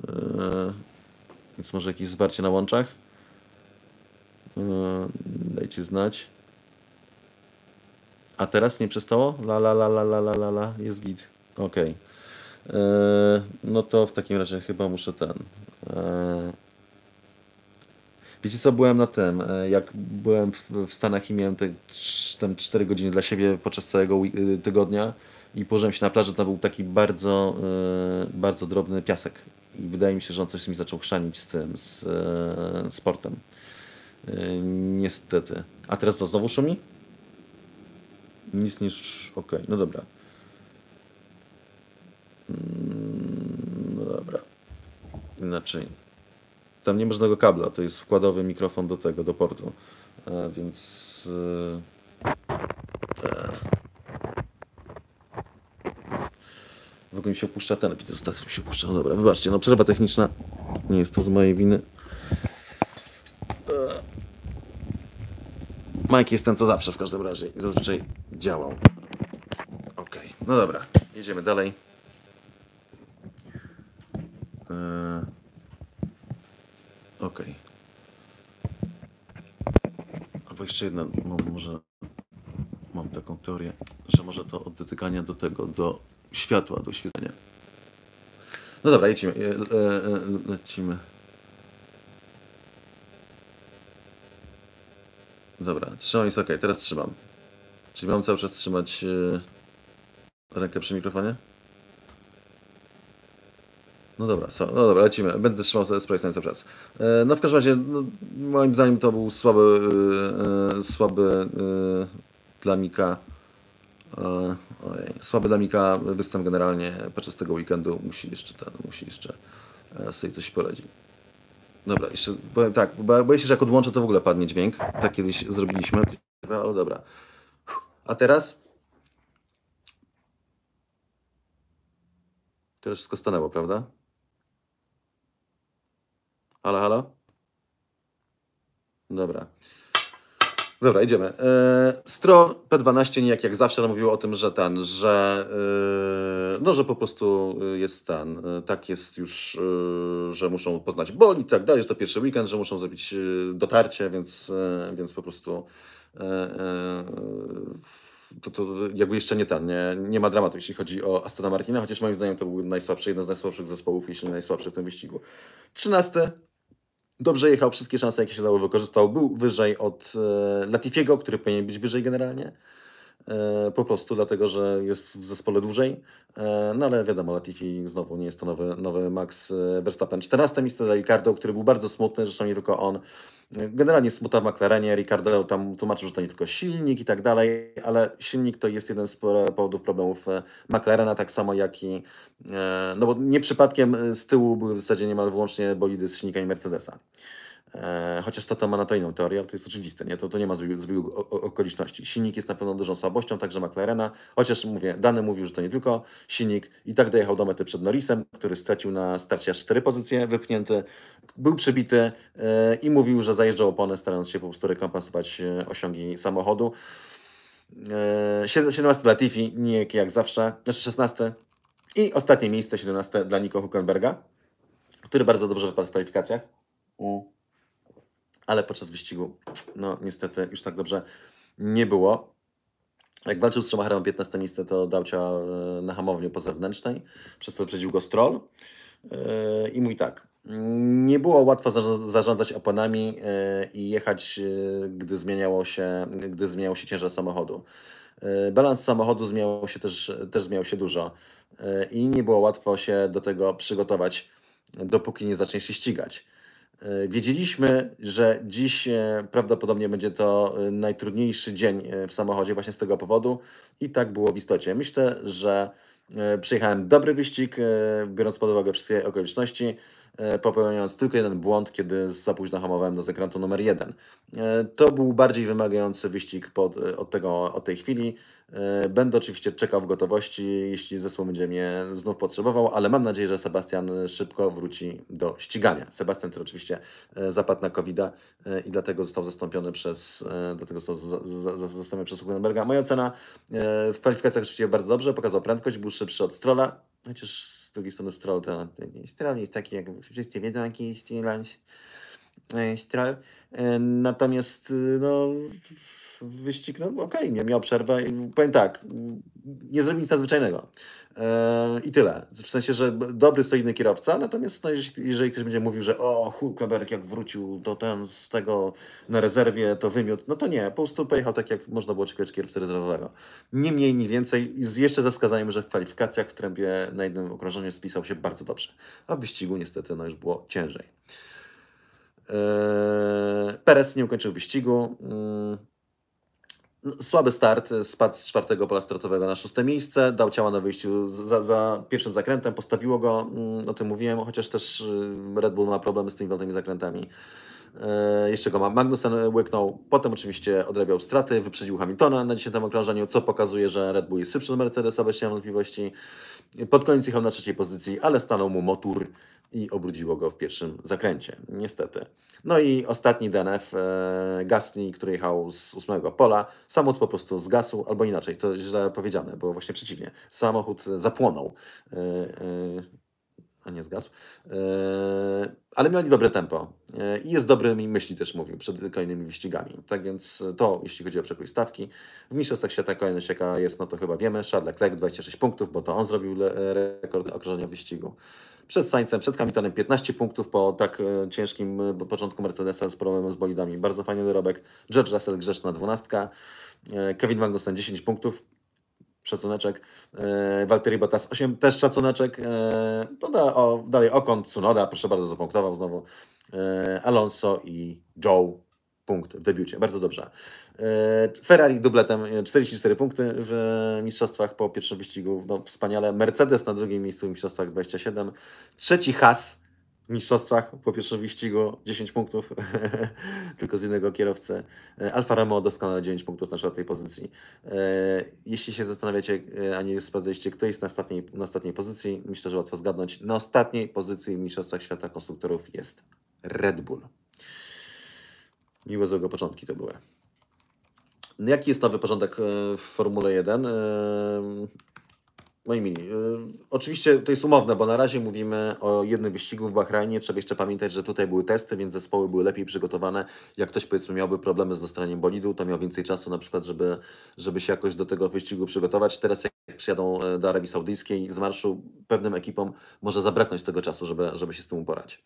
E, więc może jakieś zwarcie na łączach? E, dajcie znać. A teraz nie przestało? La la la la la la la Jest git. ok No to w takim razie chyba muszę ten... Wiecie co, byłem na tym, jak byłem w Stanach i miałem te, 4 godziny dla siebie podczas całego tygodnia, i położyłem się na plaży, to był taki bardzo, e, bardzo drobny piasek. I wydaje mi się, że on coś mi zaczął chrzanić z tym, z e, sportem. E, niestety. A teraz to znowu szumi? Nic niż... Okej, okay, no dobra. Mm, no dobra. Inaczej. Tam nie ma żadnego kabla, to jest wkładowy mikrofon do tego, do portu. A więc... W ogóle mi się opuszcza ten, widzę, ostatnio mi się opuszcza. No dobra, wybaczcie, no przerwa techniczna. Nie jest to z mojej winy. Eee. Mike jest ten, co zawsze w każdym razie i zazwyczaj działał. Ok, no dobra, jedziemy dalej. Eee. ok. Albo jeszcze jedna, może mam taką teorię, że może to od dotykania do tego, do światła do oświetlenia. No dobra, lecimy. lecimy. Dobra, trzymam jest ok, teraz trzymam. Czyli mam cały czas trzymać e, rękę przy mikrofonie? No dobra, so, no dobra, lecimy. Będę trzymał sobie Sprite cały czas. E, no w każdym razie, no, moim zdaniem to był słaby, e, słaby dla Mika E, ojej, słaba dynamika, występ generalnie podczas tego weekendu musi jeszcze, ten, musi jeszcze e, sobie coś poradzić. Dobra, jeszcze powiem tak, bo boję się, że jak odłączę, to w ogóle padnie dźwięk. Tak kiedyś zrobiliśmy, ale dobra. A teraz? Teraz wszystko stanęło, prawda? Halo, halo? Dobra. Dobra, idziemy. Yy, e, P12 nijak jak zawsze mówiło o tym, że ten, że yy, no, że po prostu e, jest ten, yy, tak jest już, że muszą poznać boli i tak dalej, że to pierwszy weekend, że muszą zrobić dotarcie, więc, więc po prostu to, to jakby jeszcze nie ten, nie, nie ma dramatu, jeśli chodzi o Astona Martina, chociaż moim zdaniem to był najsłabszy, jeden z najsłabszych zespołów, jeśli nie najsłabszy w tym wyścigu. Trzynasty, Dobrze jechał, wszystkie szanse, jakie się dało, wykorzystał. Był wyżej od e, Latifiego, który powinien być wyżej generalnie. E, po prostu dlatego, że jest w zespole dłużej. E, no ale wiadomo, Latifi znowu nie jest to nowy, nowy Max e, Verstappen. 14 miejsce dla Ricardo, który był bardzo smutny, zresztą nie tylko on. Generalnie smuta w McLarenie, Ricardo tam tłumaczył, że to nie tylko silnik i tak dalej, ale silnik to jest jeden z powodów problemów McLarena, tak samo jak i, no bo nie przypadkiem z tyłu były w zasadzie niemal wyłącznie bolidy z silnikiem Mercedesa. E, chociaż tata ma na to inną teorię, ale to jest oczywiste, nie? To, to nie ma zbiegu, zbiegu okoliczności. Silnik jest na pewno dużą słabością, także McLarena, chociaż mówię, dany mówił, że to nie tylko silnik, i tak dojechał do mety przed Norrisem, który stracił na starcie aż cztery pozycje, wypchnięty, był przebity e, i mówił, że zajeżdżał opony, starając się po prostu rekompensować e, osiągi samochodu. 17 dla Tiffy, nie jak zawsze, znaczy 16. I ostatnie miejsce, 17 dla Nico Huckenberga, który bardzo dobrze wypadł w kwalifikacjach. U ale podczas wyścigu, no niestety już tak dobrze nie było. Jak walczył z Schumacherem o 15 miejsce, to dał cię e, na hamowni po zewnętrznej, przez co wyprzedził go Stroll. E, I mówi tak, nie było łatwo zarządzać oponami e, i jechać, gdy, zmieniało się, gdy zmieniał się ciężar samochodu. Balans samochodu zmieniał się też, też zmieniał się dużo i nie było łatwo się do tego przygotować, dopóki nie zaczniesz się ścigać. E, wiedzieliśmy, że dziś e, prawdopodobnie będzie to e, najtrudniejszy dzień w samochodzie właśnie z tego powodu i tak było w istocie. Myślę, że przejechałem dobry wyścig, biorąc pod uwagę wszystkie okoliczności, popełniając tylko jeden błąd, kiedy za późno hamowałem do zakrętu numer jeden. To był bardziej wymagający wyścig pod, od, tego, od tej chwili. E, będę oczywiście czekał w gotowości, jeśli zespół będzie mnie znów potrzebował, ale mam nadzieję, że Sebastian szybko wróci do ścigania. Sebastian, który oczywiście e, zapadł na covid e, i dlatego został zastąpiony przez, dlatego został zastąpiony przez Hugenberga. Moja ocena w kwalifikacjach oczywiście bardzo dobrze, pokazał prędkość, był szybszy od Strola, chociaż z drugiej strony Stroll to Stroll jest taki, jak wszyscy wiedzą, jaki jest Stroll. Natomiast no wyścig, no okej, okay, miał przerwę. Powiem tak, nie zrobił nic nadzwyczajnego. E, I tyle. W sensie, że dobry, solidny kierowca, natomiast no, jeżeli, jeżeli ktoś będzie mówił, że o, Hulkenberg jak wrócił do ten z tego na rezerwie, to wymiot no to nie, po prostu pojechał tak, jak można było oczekiwać kierowcy rezerwowego. Nie mniej, nie więcej, z jeszcze ze wskazaniem, że w kwalifikacjach w trębie na jednym okrążeniu spisał się bardzo dobrze, a w wyścigu niestety no, już było ciężej. E, Perez nie ukończył wyścigu. Mm. Słaby start, spadł z czwartego pola startowego na szóste miejsce, dał ciała na wyjściu za, za, pierwszym zakrętem, postawiło go, mm, o tym mówiłem, chociaż też y, Red Bull ma problemy z tymi wolnymi zakrętami. E, jeszcze go Magnussen y, łyknął, potem oczywiście odrabiał straty, wyprzedził Hamiltona na 10 okrążeniu, co pokazuje, że Red Bull jest szybszy od Mercedesa, bez wątpliwości. wątpliwości. Pod koniec jechał na trzeciej pozycji, ale stanął mu motor i obrudziło go w pierwszym zakręcie, niestety. No i ostatni DNF, e, Gasly, który jechał z ósmego pola, samochód po prostu zgasł, albo inaczej, to źle powiedziane, bo właśnie przeciwnie, samochód zapłonął. E, e, a nie zgasł. E, ale ale mieli dobre tempo e, i jest dobrymi myśli też mówił przed kolejnymi wyścigami. Tak więc to, jeśli chodzi o przekrój stawki. W Mistrzostwach Świata kolejność jaka jest, no to chyba wiemy. Charles Leclerc 26 punktów, bo to on zrobił e, rekord okrążenia wyścigu. Przed Sańcem, przed Hamiltonem 15 punktów po tak ciężkim początku Mercedesa z problemem z bolidami. Bardzo fajny dorobek. George Russell grzeczna 12. Kevin Magnussen 10 punktów szacuneczek. Walteri e, Bottas 8 też szacuneczek. Doda, e, o, dalej Okon, Tsunoda, proszę bardzo, zapunktował znowu. E, Alonso i Joe punkt w debiucie. Bardzo dobrze. Ferrari dubletem 44 punkty w mistrzostwach po pierwszym wyścigu. No, wspaniale. Mercedes na drugim miejscu w mistrzostwach 27. Trzeci Has mistrzostwach po pierwszym wyścigu 10 punktów tylko z jednego kierowcy. E, Alfa Romeo doskonale 9 punktów na czwartej pozycji. E, jeśli się zastanawiacie, e, a nie sprawdzaliście, kto jest na ostatniej, na ostatniej pozycji, myślę, że łatwo zgadnąć. Na ostatniej pozycji w Mistrzostwach Świata Konstruktorów jest Red Bull. Miłe złego początki to były. No jaki jest nowy porządek w Formule 1? No i mili. Y, oczywiście to jest umowne, bo na razie mówimy o jednym wyścigu w Bahrajnie. Trzeba jeszcze pamiętać, że tutaj były testy, więc zespoły były lepiej przygotowane. Jak ktoś powiedzmy miałby problemy z dostraniem bolidu, to miał więcej czasu na przykład, żeby, żeby się jakoś do tego wyścigu przygotować. Teraz jak przyjadą e, do Arabii Saudyjskiej z marszu, pewnym ekipom może zabraknąć tego czasu, żeby, żeby się z tym uporać.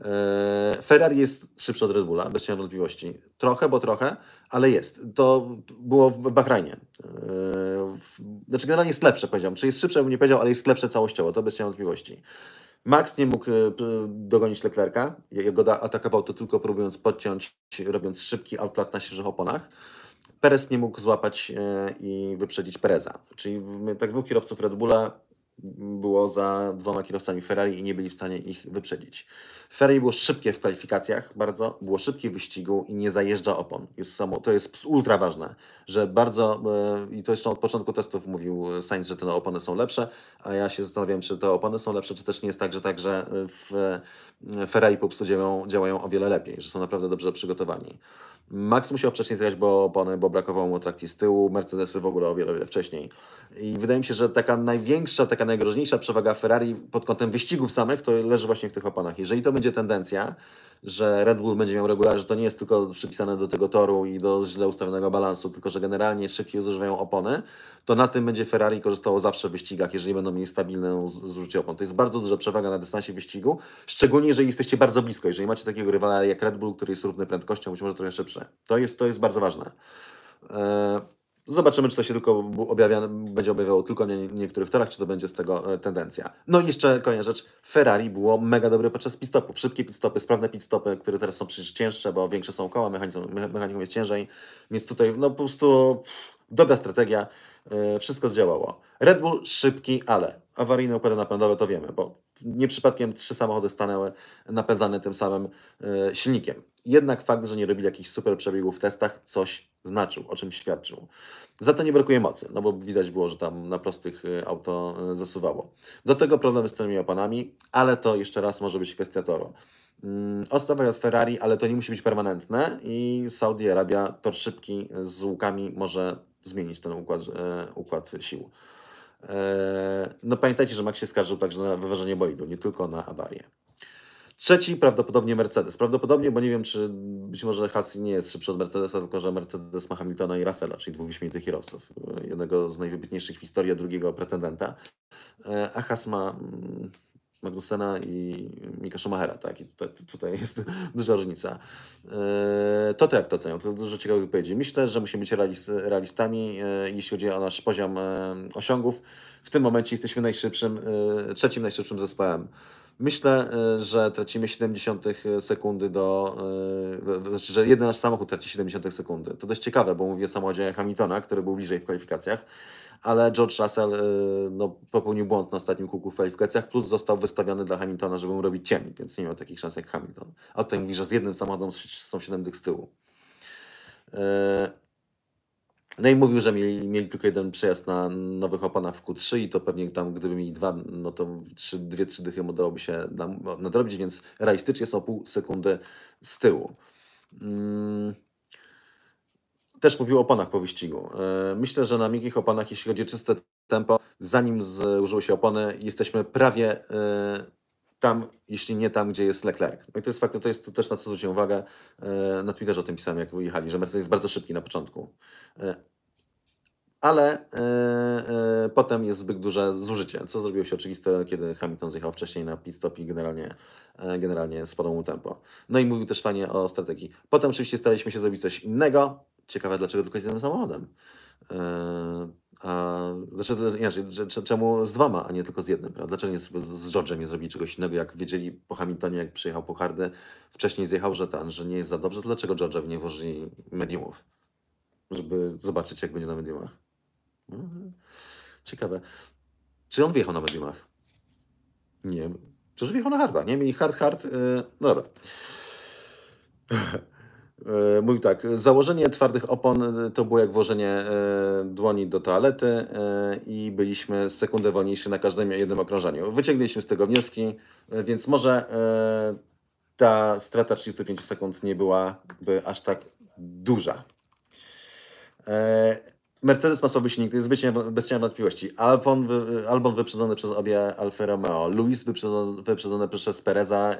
E, Ferrari jest szybszy od Red Bulla, bez cienia wątpliwości. Trochę, bo trochę, ale jest. To było w Bahrajnie. E, znaczy generalnie jest lepsze, powiedziałem. Czy jest szybsze, bym nie powiedział, ale jest lepsze całościowo, to bez cienia wątpliwości. Max nie mógł e, dogonić Leclerca. Jego atakował to tylko próbując podciąć, robiąc szybki outlat na świeżych oponach. Perez nie mógł złapać i wyprzedzić Pereza. Czyli tak dwóch kierowców Red Bulla było za dwoma kierowcami Ferrari i nie byli w stanie ich wyprzedzić. Ferrari było szybkie w kwalifikacjach, bardzo było szybkie w wyścigu i nie zajeżdża opon. Jest samo, to jest ultra ważne, że bardzo, e, i to zresztą od początku testów mówił Sainz, że te opony są lepsze, a ja się zastanawiam, czy te opony są lepsze, czy też nie jest tak, że także e, w e, Ferrari po prostu działają, działają o wiele lepiej, że są naprawdę dobrze przygotowani. Max musiał wcześniej zjechać, bo opony, bo brakowało mu trakcji z tyłu, Mercedesy w ogóle o wiele, o wiele wcześniej. I wydaje mi się, że taka największa, taka taka najgroźniejsza przewaga Ferrari pod kątem wyścigów samych, to leży właśnie w tych oponach. Jeżeli to będzie tendencja, że Red Bull będzie miał regularnie, że to nie jest tylko przypisane do tego toru i do źle ustawionego balansu, tylko że generalnie szybciej zużywają opony, to na tym będzie Ferrari korzystało zawsze w wyścigach, jeżeli będą mieli stabilne zużycie opon. To jest bardzo duża przewaga na dystansie wyścigu, szczególnie jeżeli jesteście bardzo blisko, jeżeli macie takiego rywala jak Red Bull, który jest równy prędkością, być może trochę szybszy. To jest, to jest bardzo ważne. E, Zobaczymy, czy to się tylko objawia, będzie objawiało tylko na niektórych torach, czy to będzie z tego e, tendencja. No i jeszcze kolejna rzecz. Ferrari było mega dobre podczas pit-stopów. Szybkie pitstopy, sprawne pitstopy, które teraz są przecież cięższe, bo większe są koła, mechanizm jest ciężej. Więc tutaj no po prostu pff, dobra strategia. Yy, wszystko zdziałało. Red Bull szybki, ale awaryjne układy napędowe to wiemy, bo nie przypadkiem trzy samochody stanęły napędzane tym samym yy, silnikiem. Jednak fakt, że nie robili jakichś super przebiegów w testach, coś znaczył, o czym świadczył. Za to nie brakuje mocy, no bo widać było, że tam na prostych y, auto y, zasuwało. Do tego problem z tymi opanami, ale to jeszcze raz może być kwestia toru. Mm, Ostawaj od Ferrari, ale to nie musi być permanentne i Saudi Arabia tor szybki z łukami może zmienić ten układ, e, układ sił. E, no pamiętajcie, że Max się skarżył także na wyważenie bolidu, nie tylko na awarię. Trzeci prawdopodobnie Mercedes. Prawdopodobnie, bo nie wiem, czy być może Haas nie jest szybszy od Mercedesa, tylko że Mercedes ma Hamiltona i Russella, czyli dwóch wyśmienitych kierowców. Jednego z najwybitniejszych w historii, a drugiego pretendenta. E, a Has ma mm, Magnusena i Mika Schumachera, tak? I tutaj, tutaj jest duża różnica. E, to te jak to cenią, to jest dużo ciekawych wypowiedzi. Myślę, że musimy być realistami, e, jeśli chodzi o nasz poziom osiągów. W tym momencie jesteśmy najszybszym, trzecim najszybszym zespołem Myślę, e, że tracimy 70 e, sekundy do. Znaczy, że jeden nasz samochód traci 70 sekundy. To dość ciekawe, bo mówię o samochodzie Hamiltona, który był bliżej w kwalifikacjach, ale George Russell no, popełnił błąd na ostatnim kółku w kwalifikacjach, plus został wystawiony dla Hamiltona, żeby mu robić cień, więc nie miał takich szans jak Hamilton. A tutaj mówi, że z jednym samochodem są 7 z tyłu. No i mówił, że mieli, mieli tylko jeden przejazd na nowych opanach w Q3 i to pewnie tam, gdyby mieli dwa, no to trzy, dwie, trzy dychy udałoby się nadrobić, więc realistycznie są pół sekundy z tyłu. Hmm też mówił o opanach po wyścigu. E, myślę, że na miękkich opanach, jeśli chodzi o czyste tempo, zanim zużyły się opony, jesteśmy prawie e, tam, jeśli nie tam, gdzie jest Leclerc. No i to jest fakt, to jest to też na co zwróciłem uwagę. E, na Twitterze o tym pisałem, jak wyjechali, że Mercedes jest bardzo szybki na początku. E, ale e, potem jest zbyt duże zużycie, co zrobiło się oczywiste, kiedy Hamilton zjechał wcześniej na pit stop i generalnie, generalnie spadło mu tempo. No i mówił też fajnie o strategii. Potem oczywiście staraliśmy się zrobić coś innego. Ciekawe, dlaczego tylko z jednym samochodem. Znaczy, inaczej, czemu z dwoma, a nie tylko z jednym? Prawda? Dlaczego nie z, z George'em nie zrobili czegoś innego? Jak wiedzieli po Hamiltonie, jak przyjechał po Hardy, wcześniej zjechał, że ten, że nie jest za dobrze, to dlaczego George'owi nie włożyli mediumów? Żeby zobaczyć, jak będzie na mediumach. No, ciekawe. Czy on wjechał na mediumach? Nie. Czyż wjechał na harda? Nie mieli hard, hard. Yy, no dobra. E, Mówił tak, założenie twardych opon e, to było jak włożenie e, dłoni do toalety i byliśmy sekundę wolniejszy na każdym jednym okrążeniu. Wyciągnęliśmy z tego wnioski, więc może ta strata 35 sekund nie byłaby aż tak duża. Mercedes ma słaby silnik, to jest wycie, bez cienia wątpliwości. Albon, wy, y, Albon wyprzedzony przez obie Alfa Romeo, Luis wyprzedzony, wyprzedzony przez Pereza. E,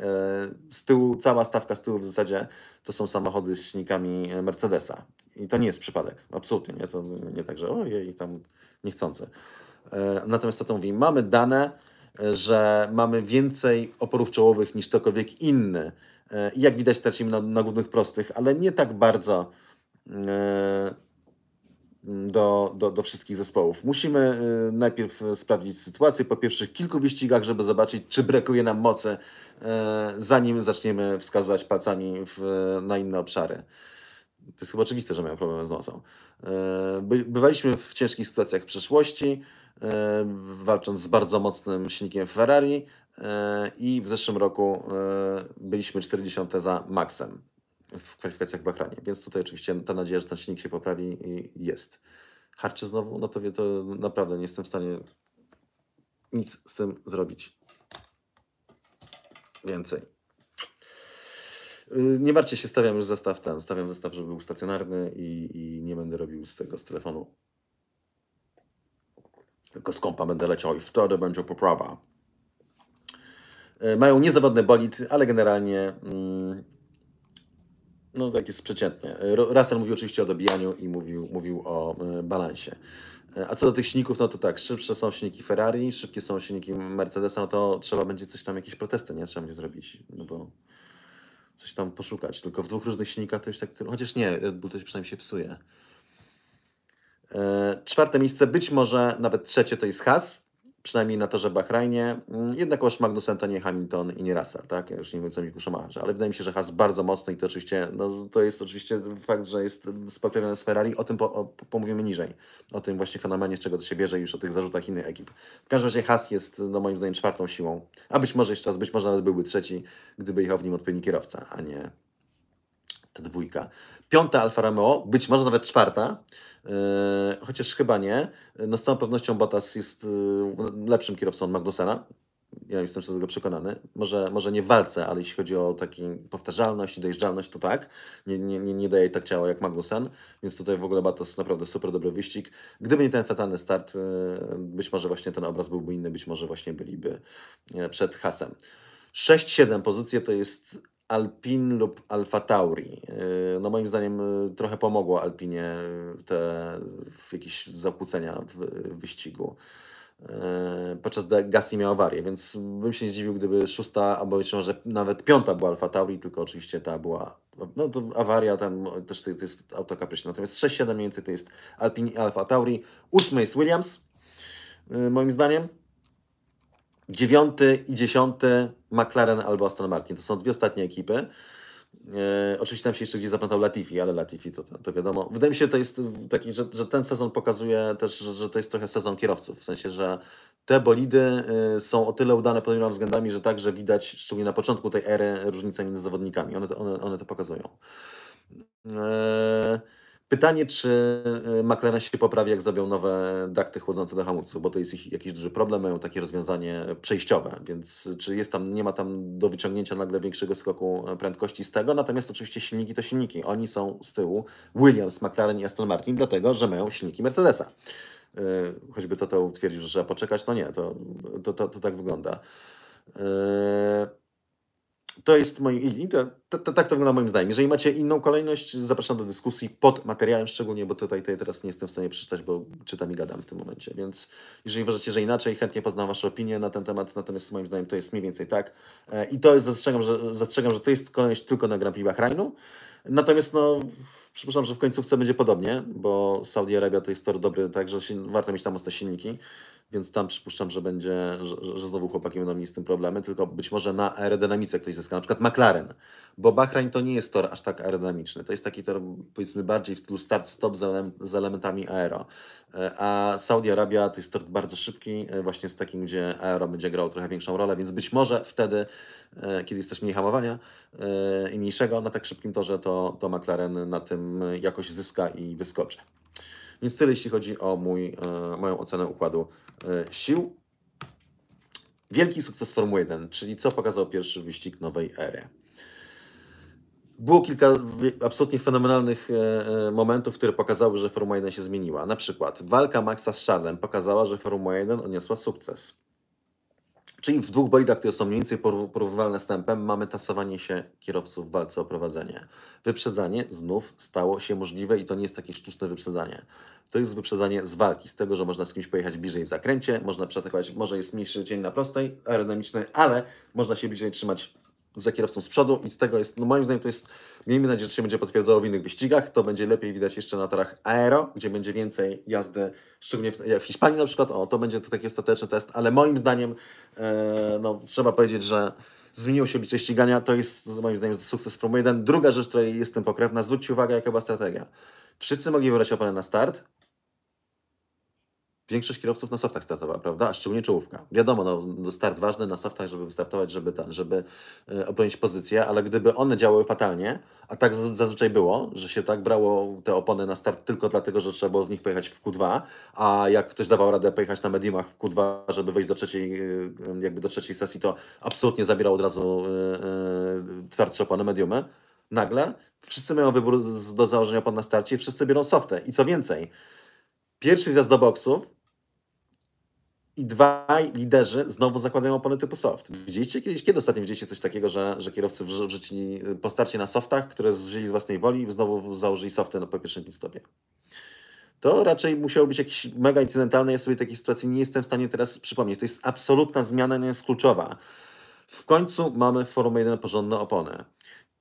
z tyłu, cała stawka z tyłu w zasadzie to są samochody z silnikami e, Mercedesa. I to nie jest przypadek, absolutnie. Nie, to nie tak, że ojej, tam niechcący. E, natomiast to, to mówi, mamy dane, że mamy więcej oporów czołowych niż ktokolwiek inny. Jak widać, tracimy na, na głównych prostych, ale nie tak bardzo do, do, do wszystkich zespołów. Musimy y, najpierw y, sprawdzić sytuację po pierwszych kilku wyścigach, żeby zobaczyć, czy brakuje nam mocy, y, zanim zaczniemy wskazywać palcami w, na inne obszary. To jest chyba oczywiste, że mają problemy z mocą. Bywaliśmy w ciężkich sytuacjach w przeszłości, walcząc z bardzo mocnym silnikiem Ferrari i w zeszłym roku byliśmy 40 za Maxem w kwalifikacjach w Bahrainie. Więc tutaj oczywiście ta nadzieja, że ten silnik się poprawi y, jest. Harczy znowu, no to wie, to naprawdę nie jestem w stanie nic z tym zrobić. Więcej. Y, nie bardziej się stawiam już zestaw ten. Stawiam zestaw, żeby był stacjonarny i, i nie będę robił z tego z telefonu. Tylko z kompa będę leciał i wtedy będzie poprawa. Y, mają niezawodny bolid, ale generalnie mm, no tak jest przeciętnie. Russell mówił oczywiście o dobijaniu i mówił, mówił o e, balansie. E, a co do tych silników, no to tak, szybsze są silniki Ferrari, szybkie są silniki Mercedesa, no to trzeba będzie coś tam, jakieś protesty, nie? Trzeba będzie zrobić, no bo coś tam poszukać. Tylko w dwóch różnych silnikach to już tak, chociaż nie, Red Bull to się przynajmniej się psuje. E, czwarte miejsce, być może nawet trzecie to jest Has przynajmniej na torze Bahrajnie, mm, jednak oś Magnussen to nie Hamilton i nie rasa, tak? Ja już nie mówię co Miku Schumacherze, ale wydaje mi się, że Has bardzo mocny i to oczywiście, no, to jest oczywiście fakt, że jest spokrewniony z Ferrari, o tym po, o, pomówimy niżej, o tym właśnie fenomenie, z czego to się bierze już o tych zarzutach innych ekip. W każdym razie Has jest, no moim zdaniem, czwartą siłą, a być może jeszcze raz, być może nawet byłby trzeci, gdyby jechał w nim odpowiedni kierowca, a nie ta dwójka. Piąta Alfa Romeo, być może nawet czwarta, e, chociaż chyba nie. No z całą pewnością Bottas jest e, lepszym kierowcą od Magnusena. Ja jestem z tego przekonany. Może, może nie w walce, ale jeśli chodzi o taką powtarzalność i dojeżdżalność, to tak. Nie, nie, nie daje tak ciała jak Magnussen, więc tutaj w ogóle Batos naprawdę super dobry wyścig. Gdyby nie ten fatalny start, e, być może właśnie ten obraz byłby inny, być może właśnie byliby przed hasem. 6-7 pozycje to jest Alpin lub Alfa Tauri. Y, no moim zdaniem y, trochę pomogło Alpinie te jakieś zakłócenia w wyścigu. Y, podczas gdy Gassi miał awarię, więc bym się nie zdziwił, gdyby szósta, albo być może nawet piąta była Alfa Tauri, tylko oczywiście ta była, no to awaria tam też to, jest auto kapryśne. Natomiast 6-7 mniej więcej to jest Alpin, i Alfa Tauri, ósmy jest Williams, moim zdaniem. Dziewiąty i dziesiąty McLaren albo Aston Martin. To są dwie ostatnie ekipy. E, oczywiście tam się jeszcze gdzieś zapętał Latifi, ale Latifi to, to wiadomo. Wydaje mi się, to jest taki, że, że ten sezon pokazuje też, że, że to jest trochę sezon kierowców. W sensie, że te bolidy e, są o tyle udane pod wieloma względami, że także widać, szczególnie na początku tej ery, różnice między zawodnikami. One to, one, one to pokazują. Yy... Pytanie, czy y, McLaren się poprawi, jak zrobią nowe dakty chłodzące do hamulców, bo to jest ich jakiś duży problem, mają takie rozwiązanie przejściowe, więc y, czy jest tam, nie ma tam do wyciągnięcia nagle większego skoku y, prędkości z tego, natomiast oczywiście silniki to silniki, oni są z tyłu, Williams, McLaren i Aston Martin, dlatego, że mają silniki Mercedesa. Choćby to, to twierdził, że trzeba poczekać, no nie, to, to, to, to tak wygląda. Yy to jest moim, to, to, to, tak to wygląda moim zdaniem. Jeżeli macie inną kolejność, zapraszam do dyskusji pod materiałem szczególnie, bo tutaj, tutaj teraz nie jestem w stanie przeczytać, bo czytam i gadam w tym momencie. Więc jeżeli uważacie, że inaczej, chętnie poznam Wasze opinie na ten temat, natomiast moim zdaniem to jest mniej więcej tak. E, I to jest, zastrzegam, że, zastrzegam, że to jest kolejność tylko na Grand Prix Bahrainu. Natomiast no Przypuszczam, że w końcówce będzie podobnie, bo Saudi Arabia to jest tor dobry, także warto mieć tam mocne silniki, więc tam przypuszczam, że będzie, że, że znowu chłopaki będą mieli z tym problemy, tylko być może na aerodynamice ktoś zyska, na przykład McLaren, bo Bahrain to nie jest tor aż tak aerodynamiczny, to jest taki tor powiedzmy bardziej w stylu start-stop z, elementami aero, e, a Saudi Arabia to jest tor bardzo szybki, e, właśnie z takim, gdzie aero będzie grał trochę większą rolę, więc być może wtedy, e, kiedy jest też mniej hamowania i mniejszego na tak szybkim torze, to, to McLaren na tym jakoś zyska i wyskoczy. Więc tyle, jeśli chodzi o mój, e, moją ocenę układu e, sił. Wielki sukces Formuły 1, czyli co pokazał pierwszy wyścig nowej ery. Było kilka absolutnie fenomenalnych e, momentów, które pokazały, że Formuła 1 się zmieniła. Na przykład walka Maxa z Charlesem pokazała, że Formuła 1 odniosła sukces. Czyli w dwóch bolidach, które są mniej więcej porównywalne z tempem, mamy tasowanie się kierowców w walce o prowadzenie. Wyprzedzanie znów stało się możliwe i to nie jest takie sztuczne wyprzedzanie. To jest wyprzedzanie z walki, z tego, że można z kimś pojechać bliżej w zakręcie, można przeatakować, może jest mniejszy cień na prostej, aerodynamicznej, ale można się bliżej trzymać za kierowcą z przodu i z tego jest, no moim zdaniem to jest, miejmy nadzieję, że się będzie potwierdzało w innych wyścigach, to będzie lepiej widać jeszcze na torach aero, gdzie będzie więcej jazdy, szczególnie w, w Hiszpanii na przykład, o, to będzie to taki ostateczny test, ale moim zdaniem, e, no trzeba powiedzieć, że zmieniło się oblicze ścigania, to jest moim zdaniem sukces Formuły 1. Druga rzecz, której jestem pokrewna, zwróćcie uwagę, jaka była strategia. Wszyscy mogli wybrać opony na start, większość kierowców na softach startowała, prawda? A szczególnie czołówka. Wiadomo, no, no start ważny na softach, żeby wystartować, żeby, ta, żeby e, obronić pozycję, ale gdyby one działały fatalnie, a tak zazwyczaj było, że się tak brało te opony na start tylko dlatego, że trzeba było z nich pojechać w Q2, a jak ktoś dawał radę pojechać na mediumach w Q2, żeby wejść do trzeciej, e, jakby do trzeciej sesji, to absolutnie zabierał od razu e, twardsze opony mediumy. Nagle wszyscy mają wybór do założenia opon na starcie i wszyscy biorą softę. I co więcej, Pierwszy zjazd do boksów i dwaj liderzy znowu zakładają opony typu soft. Widzieliście kiedyś, kiedy ostatnio widzieliście coś takiego, że, że kierowcy wrzucili postarcie na softach, które wzięli z własnej woli i znowu założyli softy na po pierwszym pitstopie? To raczej musiało być jakiś mega incydentalny. Ja sobie takiej sytuacji nie jestem w stanie teraz przypomnieć. To jest absolutna zmiana, nie jest kluczowa. W końcu mamy w Formule 1 porządne opony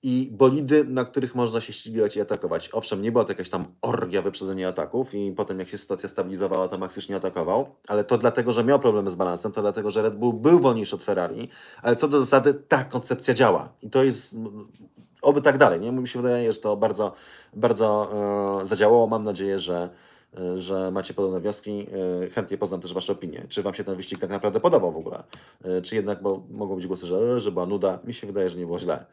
i bolidy, na których można się ścigać i atakować. Owszem, nie była to jakaś tam orgia wyprzedzenia ataków i potem jak się sytuacja stabilizowała, to Max już nie atakował, ale to dlatego, że miał problemy z balansem, to dlatego, że Red Bull był wolniejszy od Ferrari, ale co do zasady ta koncepcja działa i to jest... Oby tak dalej, nie? Mi się wydaje, że to bardzo, bardzo e, zadziałało. Mam nadzieję, że, e, że macie podobne wnioski. E, chętnie poznam też Wasze opinie. Czy Wam się ten wyścig tak naprawdę podobał w ogóle? E, czy jednak bo mogą być głosy, że, że była nuda? Mi się wydaje, że nie było źle.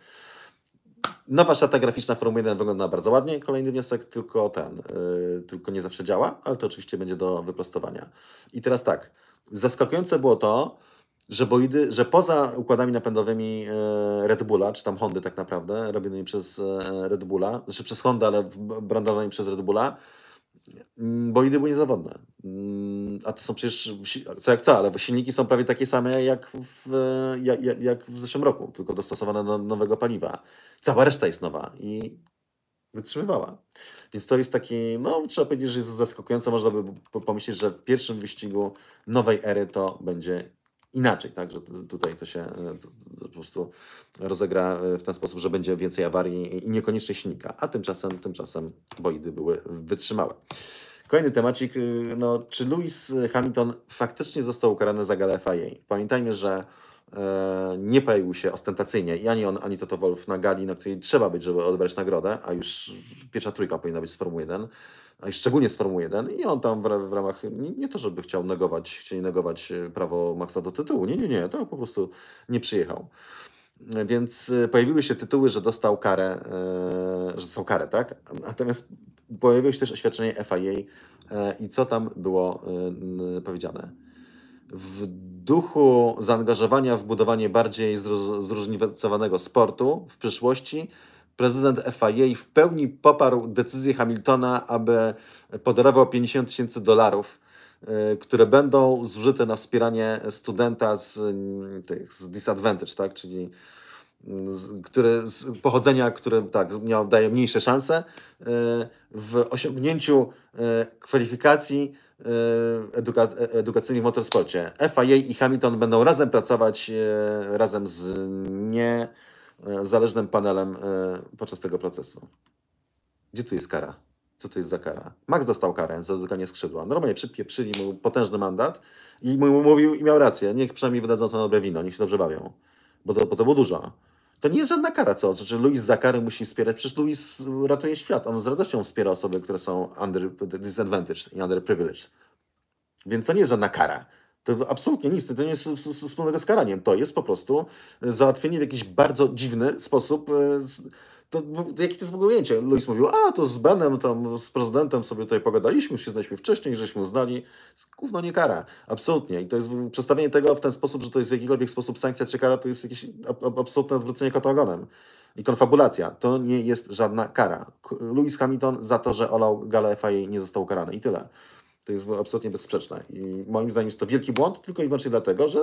Nowa szata graficzna Formuły 1 wygląda bardzo ładnie. Kolejny wniosek, tylko ten, yy, tylko nie zawsze działa, ale to oczywiście będzie do wyprostowania. I teraz tak, zaskakujące było to, że że poza układami napędowymi y, Red Bulla, czy tam Hondy tak naprawdę, robionymi przez y, Red Bulla, znaczy przez Honda, ale brandowanymi przez Red Bulla, Mm, bo i były niezawodne. Mm, a to są przecież, co jak co, ale silniki są prawie takie same jak w, jak, jak w zeszłym roku, tylko dostosowane do nowego paliwa. Cała reszta jest nowa i wytrzymywała. Więc to jest taki, no trzeba powiedzieć, że jest zaskakujące. Można by pomyśleć, że w pierwszym wyścigu nowej ery to będzie inaczej, tak, że tutaj to się e, po prostu rozegra e, w ten sposób, że będzie więcej awarii i niekoniecznie silnika, a tymczasem, tymczasem bolidy były wytrzymałe. Kolejny temacik, e, no, czy Lewis Hamilton faktycznie został ukarany za galę FIA? Pamiętajmy, że E, nie pojawił się ostentacyjnie i ani on, ani Toto Wolf na gali, na której trzeba być, żeby odebrać nagrodę, a już pierwsza trójka powinna być z Formuły 1, a już szczególnie z Formuły 1 i on tam w, w ramach, nie, nie, to żeby chciał negować, chcieli negować e, prawo Maxa do tytułu, nie, nie, nie, to po prostu nie przyjechał. Więc e, pojawiły się tytuły, że dostał karę, że dostał karę, tak? Natomiast pojawiło się też oświadczenie FIA i co tam było powiedziane w duchu zaangażowania w budowanie bardziej zróżnicowanego sportu w przyszłości prezydent FIA w pełni poparł decyzję Hamiltona, aby podarował 50 tysięcy dolarów, y, które będą zużyte na wspieranie studenta z, mm, z disadvantage, tak? czyli mm, z, który, z pochodzenia, który tak, daje mniejsze szanse y, w osiągnięciu y, kwalifikacji E, eduka e, edukacyjnych w motorsporcie. FIA i Hamilton będą razem pracować e, razem z niezależnym panelem podczas tego procesu. Gdzie tu jest kara? Co to jest za kara? Max dostał karę za dotykanie skrzydła. Normalnie przypieprzyli mu potężny mandat i mówił i miał rację. Niech przynajmniej wydadzą to dobre wino, niech się dobrze bawią. Bo to, bo to było dużo. To nie jest żadna kara, co? Znaczy, że Luis za karę musi wspierać. Przecież Luis ratuje świat. On z radością wspiera osoby, które są under disadvantaged i underprivileged. Więc to nie jest żadna kara. To absolutnie nic, to nie jest wspólnego z karaniem. To jest po prostu załatwienie w jakiś bardzo dziwny sposób e, to, to jakie to jest w ogóle ujęcie? Louis mówił, a to z Benem, tam z prezydentem sobie tutaj pogadaliśmy, już się znaliśmy wcześniej, żeśmy uznali. Gówno nie kara, absolutnie. I to jest przedstawienie tego w ten sposób, że to jest w jakikolwiek sposób sankcja czy kara, to jest jakieś absolutne odwrócenie kota I konfabulacja. To nie jest żadna kara. Louis Hamilton za to, że olał galę FIA nie został karany. I tyle. To jest absolutnie bezsprzeczne. I moim zdaniem jest to wielki błąd, tylko i wyłącznie dlatego, że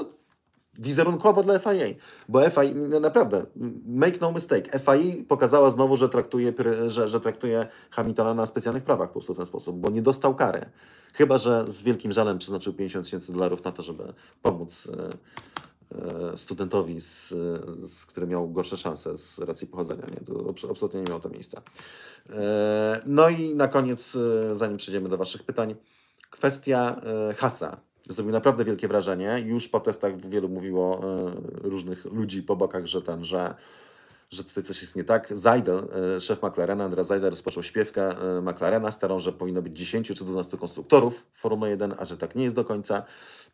wizerunkowo dla FIA, bo FIA, no naprawdę, make no mistake, FIA pokazała znowu, że traktuje, że, że traktuje Hamiltona na specjalnych prawach po prostu w ten sposób, bo nie dostał kary. Chyba, że z wielkim żalem przeznaczył 50 tysięcy dolarów na to, żeby pomóc e, e, studentowi, z, z, który miał gorsze szanse z racji pochodzenia. Nie? To absolutnie nie miało to miejsca. E, no i na koniec, zanim przejdziemy do Waszych pytań, kwestia hasa zrobił naprawdę wielkie wrażenie. Już po testach wielu mówiło e, różnych ludzi po bokach, że ten, że że tutaj coś jest nie tak. Zajdel, e, szef McLarena, Andrea Zajdel rozpoczął śpiewkę e, McLarena starą, że powinno być 10 czy 12 konstruktorów Formuły 1, a że tak nie jest do końca.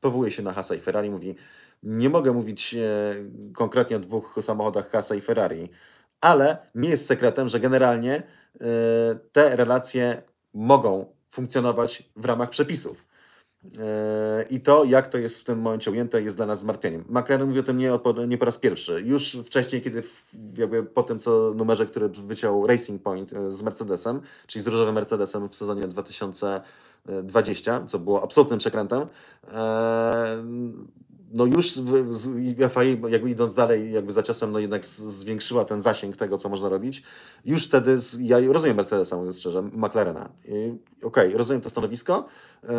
Powołuje się na Hasa i Ferrari, mówi nie mogę mówić konkretnie o dwóch samochodach Hasa i Ferrari, ale nie jest sekretem, że generalnie te relacje mogą funkcjonować w ramach przepisów. Yy, I to, jak to jest w tym momencie ujęte, jest dla nas zmartwieniem. McLaren mówi o tym nie, nie po raz pierwszy. Już wcześniej, kiedy jakby po tym, co numerze, który wyciął Racing Point yy, z Mercedesem, czyli z różowym Mercedesem w sezonie 2020, co było absolutnym przekrętem, yy, no już FIA, jakby idąc dalej, jakby za czasem, no jednak zwiększyła ten zasięg tego, co można robić. Już wtedy, z, ja rozumiem Mercedesa, mówiąc szczerze, McLarena. Okej, okay, rozumiem to stanowisko. Yy,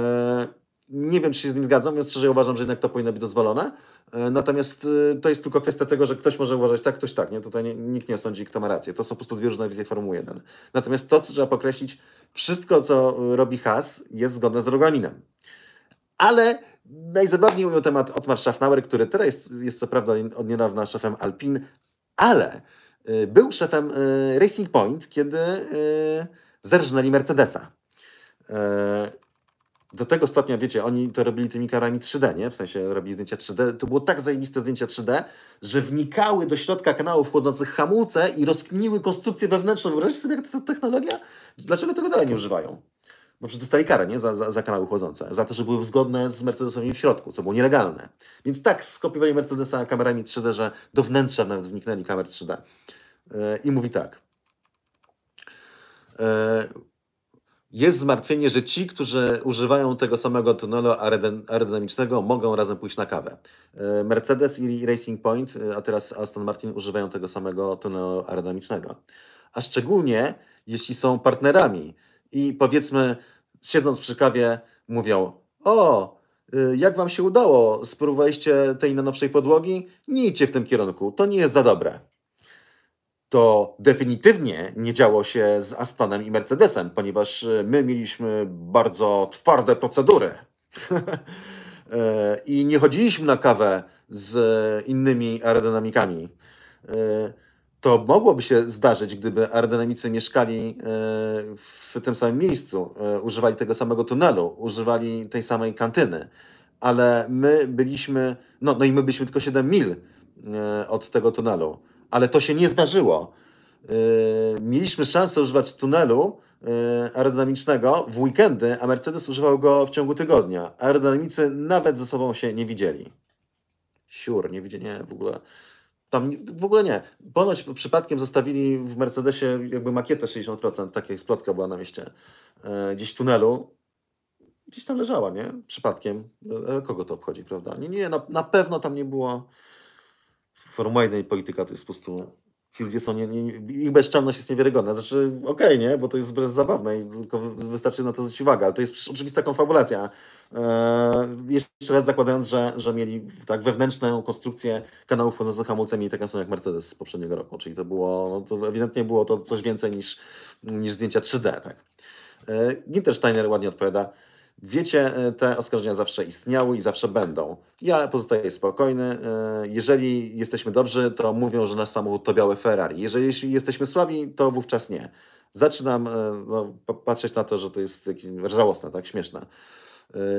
nie wiem, czy się z nim zgadzam, więc szczerze uważam, że jednak to powinno być dozwolone. E, natomiast e, to jest tylko kwestia tego, że ktoś może uważać tak, ktoś tak. Nie? Tutaj nikt nie osądzi, kto ma rację. To są po prostu dwie różne wizje Formuły 1. Natomiast to, co trzeba pokreślić, wszystko, co robi Has, jest zgodne z regulaminem. Ale najzabawniej mówił temat Otmar Schaffnauer, który teraz jest, jest co prawda od niedawna szefem Alpin, ale e, był szefem Racing Point, kiedy zerżnęli Mercedesa do tego stopnia, wiecie, oni to robili tymi karami 3D, nie? W sensie robili zdjęcia 3D. To było tak zajebiste zdjęcia 3D, że wnikały do środka kanałów wchodzących hamulce i rozkminiły konstrukcję wewnętrzną. Wyobraźcie sobie, jak to technologia? Dlaczego tego dalej nie używają? Bo przecież dostali karę, nie? Za, za, za kanały chłodzące. Za to, że były zgodne z Mercedesami w środku, co było nielegalne. Więc tak skopiowali Mercedesa kamerami 3D, że do wnętrza nawet wniknęli kamer 3D. Yy, e, I mówi tak. Yy, jest zmartwienie, że ci, którzy używają tego samego tunelu aerodynamicznego, mogą razem pójść na kawę. E, Mercedes i Racing Point, e, a teraz Aston Martin używają tego samego tunelu aerodynamicznego. A szczególnie jeśli są partnerami i powiedzmy, siedząc przy kawie, mówią: O, e, jak wam się udało? Spróbowaliście tej najnowszej podłogi? Nie idźcie w tym kierunku, to nie jest za dobre to definitywnie nie działo się z Astonem i Mercedesem, ponieważ e, my mieliśmy bardzo twarde procedury. E, I nie chodziliśmy na kawę z e, innymi aerodynamikami. To mogłoby się zdarzyć, gdyby aerodynamicy mieszkali w tym samym miejscu, używali tego samego tunelu, używali tej samej kantyny, ale my byliśmy, no, no i my byliśmy tylko 7 mil od tego tunelu ale to się nie zdarzyło. E, mieliśmy szansę używać tunelu e, aerodynamicznego w weekendy, a Mercedes używał go w ciągu tygodnia. Aerodynamicy nawet ze sobą się nie widzieli. Siur, nie widzieli, nie, w ogóle. Tam w ogóle nie. Ponoć przypadkiem zostawili w Mercedesie jakby makietę 60%, taka eksplotka była na mieście, e, gdzieś w tunelu. Gdzieś tam leżała, nie? Przypadkiem. Kogo to obchodzi, prawda? Nie, nie, na, na pewno tam nie było Formuła i polityka to jest po prostu... Ci ludzie są... Nie, nie, ich bezczelność jest niewiarygodna. Znaczy, okej, okay, nie? Bo to jest wręcz zabawne i tylko wystarczy na to zwrócić uwagę. Ale to jest oczywista konfabulacja. Eee, jeszcze raz zakładając, że, że mieli tak wewnętrzną konstrukcję kanałów chodzących hamulcem i taką samą jak Mercedes z poprzedniego roku. Czyli to było... No to ewidentnie było to coś więcej niż, niż zdjęcia 3D, tak? E, Ginter Steiner ładnie odpowiada. Wiecie, e, te oskarżenia zawsze istniały i zawsze będą. Ja pozostaję spokojny. E, jeżeli jesteśmy dobrzy, to mówią, że nasz samochód to białe Ferrari. Jeżeli jesteśmy słabi, to wówczas nie. Zaczynam e, no, patrzeć na to, że to jest żałosne, tak śmieszne.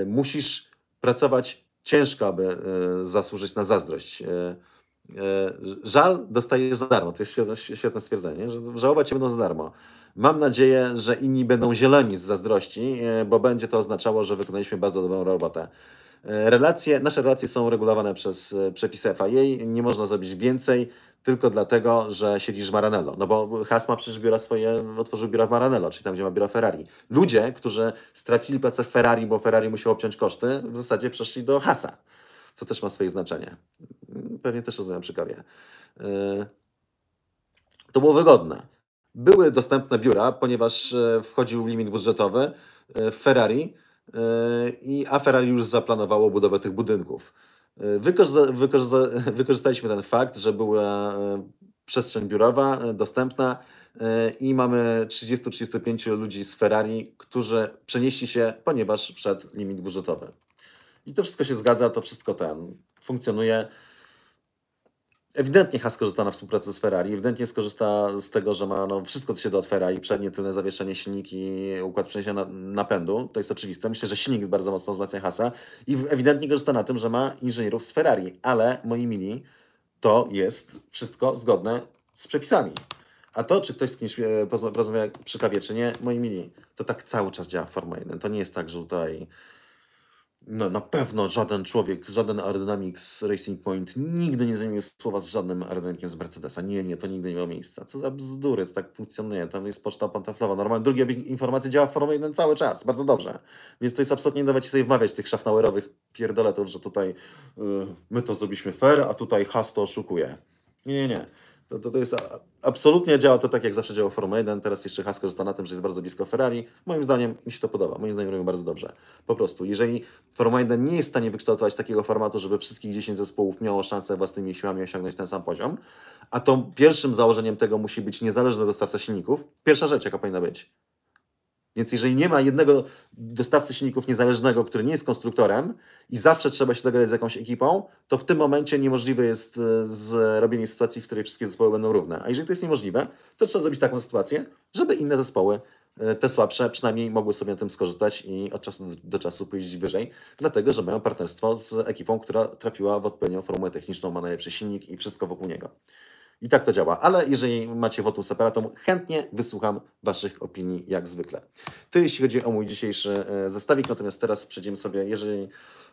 Musisz pracować ciężko, aby zasłużyć na zazdrość. Żal dostajesz za darmo. To jest świetne, stwierdzenie, że żałować się będą za darmo. Mam nadzieję, że inni będą zieleni z zazdrości, e, bo będzie to oznaczało, że wykonaliśmy bardzo dobrą robotę. E, relacje, nasze relacje są regulowane przez e, przepisy FIA, nie można zrobić więcej tylko dlatego, że siedzisz w Maranello. No bo Has ma przecież biura swoje, otworzył biura w Maranello, czyli tam, gdzie ma biuro Ferrari. Ludzie, którzy stracili pracę w Ferrari, bo Ferrari musiał obciąć koszty, w zasadzie przeszli do Hasa, co też ma swoje znaczenie. Pewnie też rozumiem przy kawie. To było wygodne były dostępne biura, ponieważ e, wchodził limit budżetowy w e, Ferrari, e, i, a Ferrari już zaplanowało budowę tych budynków. wykorzystaliśmy ten fakt, że była przestrzeń biurowa dostępna i mamy 30-35 ludzi z Ferrari, którzy przenieśli się, ponieważ wszedł limit budżetowy. I to wszystko się zgadza, to wszystko ten funkcjonuje. Ewidentnie Has korzysta na współpracy z Ferrari, ewidentnie skorzysta z tego, że ma no, wszystko, co się da od Ferrari, przednie, tylne zawieszenie, silniki, układ przeniesienia napędu, to jest oczywiste. Myślę, że silnik bardzo mocno wzmacnia Hasa i ewidentnie korzysta na tym, że ma inżynierów z Ferrari, ale moi mili, to jest wszystko zgodne z przepisami. A to, czy ktoś z kimś e, porozmawia przy kawie, czy nie, moi mili, to tak cały czas działa Formuła 1. To nie jest tak, że tutaj no, na pewno żaden człowiek, żaden aerodynamik z Racing Point nigdy nie zajmie słowa z żadnym aerodynamikiem z Mercedesa. Nie, nie, to nigdy nie miało miejsca. Co za bzdury, to tak funkcjonuje. Tam jest poczta pantoflowa. Normalnie drugie informacji działa w Formule 1 cały czas, bardzo dobrze. Więc to jest absolutnie, nie dawać sobie wmawiać tych szafnauerowych pierdoletów, że tutaj yy, my to zrobiliśmy fair, a tutaj Hasto oszukuje. Nie, nie, nie. To, no to, to jest a, absolutnie działa to tak, jak zawsze działa Formuła 1. Teraz jeszcze Haskell został na tym, że jest bardzo blisko Ferrari. Moim zdaniem mi się to podoba. Moim zdaniem robią bardzo dobrze. Po prostu, jeżeli Formuła 1 nie jest w stanie wykształtować takiego formatu, żeby wszystkich 10 zespołów miało szansę własnymi siłami osiągnąć ten sam poziom, a to pierwszym założeniem tego musi być niezależny dostawca silników. Pierwsza rzecz, jaka powinna być. Więc jeżeli nie ma jednego dostawcy silników niezależnego, który nie jest konstruktorem i zawsze trzeba się dogadać z jakąś ekipą, to w tym momencie niemożliwe jest e, zrobienie sytuacji, w której wszystkie zespoły będą równe. A jeżeli to jest niemożliwe, to trzeba zrobić taką sytuację, żeby inne zespoły, e, te słabsze, przynajmniej mogły sobie na tym skorzystać i od czasu do czasu pójść wyżej, dlatego że mają partnerstwo z ekipą, która trafiła w odpowiednią formułę techniczną, ma najlepszy silnik i wszystko wokół niego. I tak to działa. Ale jeżeli macie wotum separatum, chętnie wysłucham Waszych opinii jak zwykle. Tyle jeśli chodzi o mój dzisiejszy e, zestawik, natomiast teraz przejdziemy sobie, jeżeli,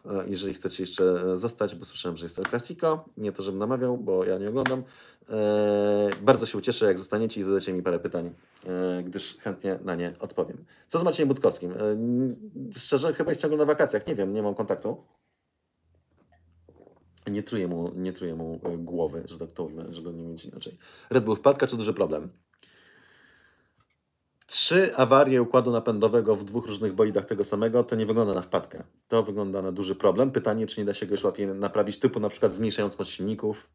e, jeżeli chcecie jeszcze e, zostać, bo słyszałem, że jest El Nie to, żebym namawiał, bo ja nie oglądam. Bardzo się ucieszę, jak zostaniecie i zadacie mi parę pytań, gdyż chętnie na nie odpowiem. Co z Maciejem Budkowskim? Szczerze, chyba jest ciągle na wakacjach. Nie wiem, nie mam kontaktu nie truje mu, nie truje mu e, głowy, że tak to ujmę, żeby nie mieć inaczej. Red Bull wpadka czy duży problem? Trzy awarie układu napędowego w dwóch różnych bolidach tego samego, to nie wygląda na wpadkę. To wygląda na duży problem. Pytanie, czy nie da się go już łatwiej naprawić, typu na przykład zmniejszając moc silników,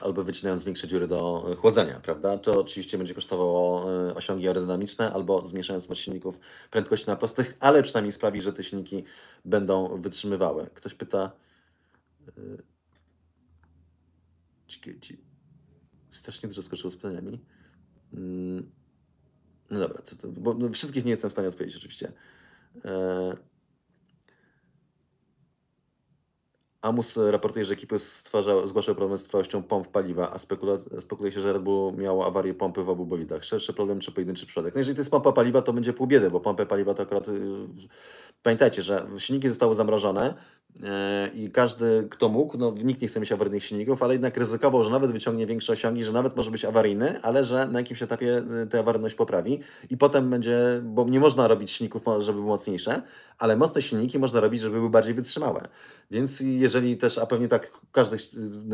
albo wycinając większe dziury do e, chłodzenia, prawda? To oczywiście będzie kosztowało e, osiągi aerodynamiczne, albo zmniejszając moc silników prędkości na prostych, ale przynajmniej sprawi, że te silniki będą wytrzymywały. Ktoś pyta, E, ci, strasznie dużo skoczyło z pytaniami. Mm, no dobra, to, bo no, wszystkich nie jestem w stanie odpowiedzieć oczywiście. E, Amus raportuje, że ekipy stwarza, zgłaszały problem z trwałością pomp paliwa, a spekuluje się, że Red Bull miało awarię pompy w obu bolidach. Szerszy problem czy pojedynczy przypadek? No jeżeli to jest pompa paliwa, to będzie pół biedy, bo pompę paliwa to akurat y, Pamiętajcie, że silniki zostały zamrożone e, i każdy, kto mógł, no nikt nie chce mieć awaryjnych silników, ale jednak ryzykował, że nawet wyciągnie większe osiągi, że nawet może być awaryjny, ale że na jakimś etapie e, tę awaryjność poprawi i potem będzie, bo nie można robić silników, żeby były mocniejsze, ale mocne silniki można robić, żeby były bardziej wytrzymałe. Więc jeżeli też, a pewnie tak każdy, e,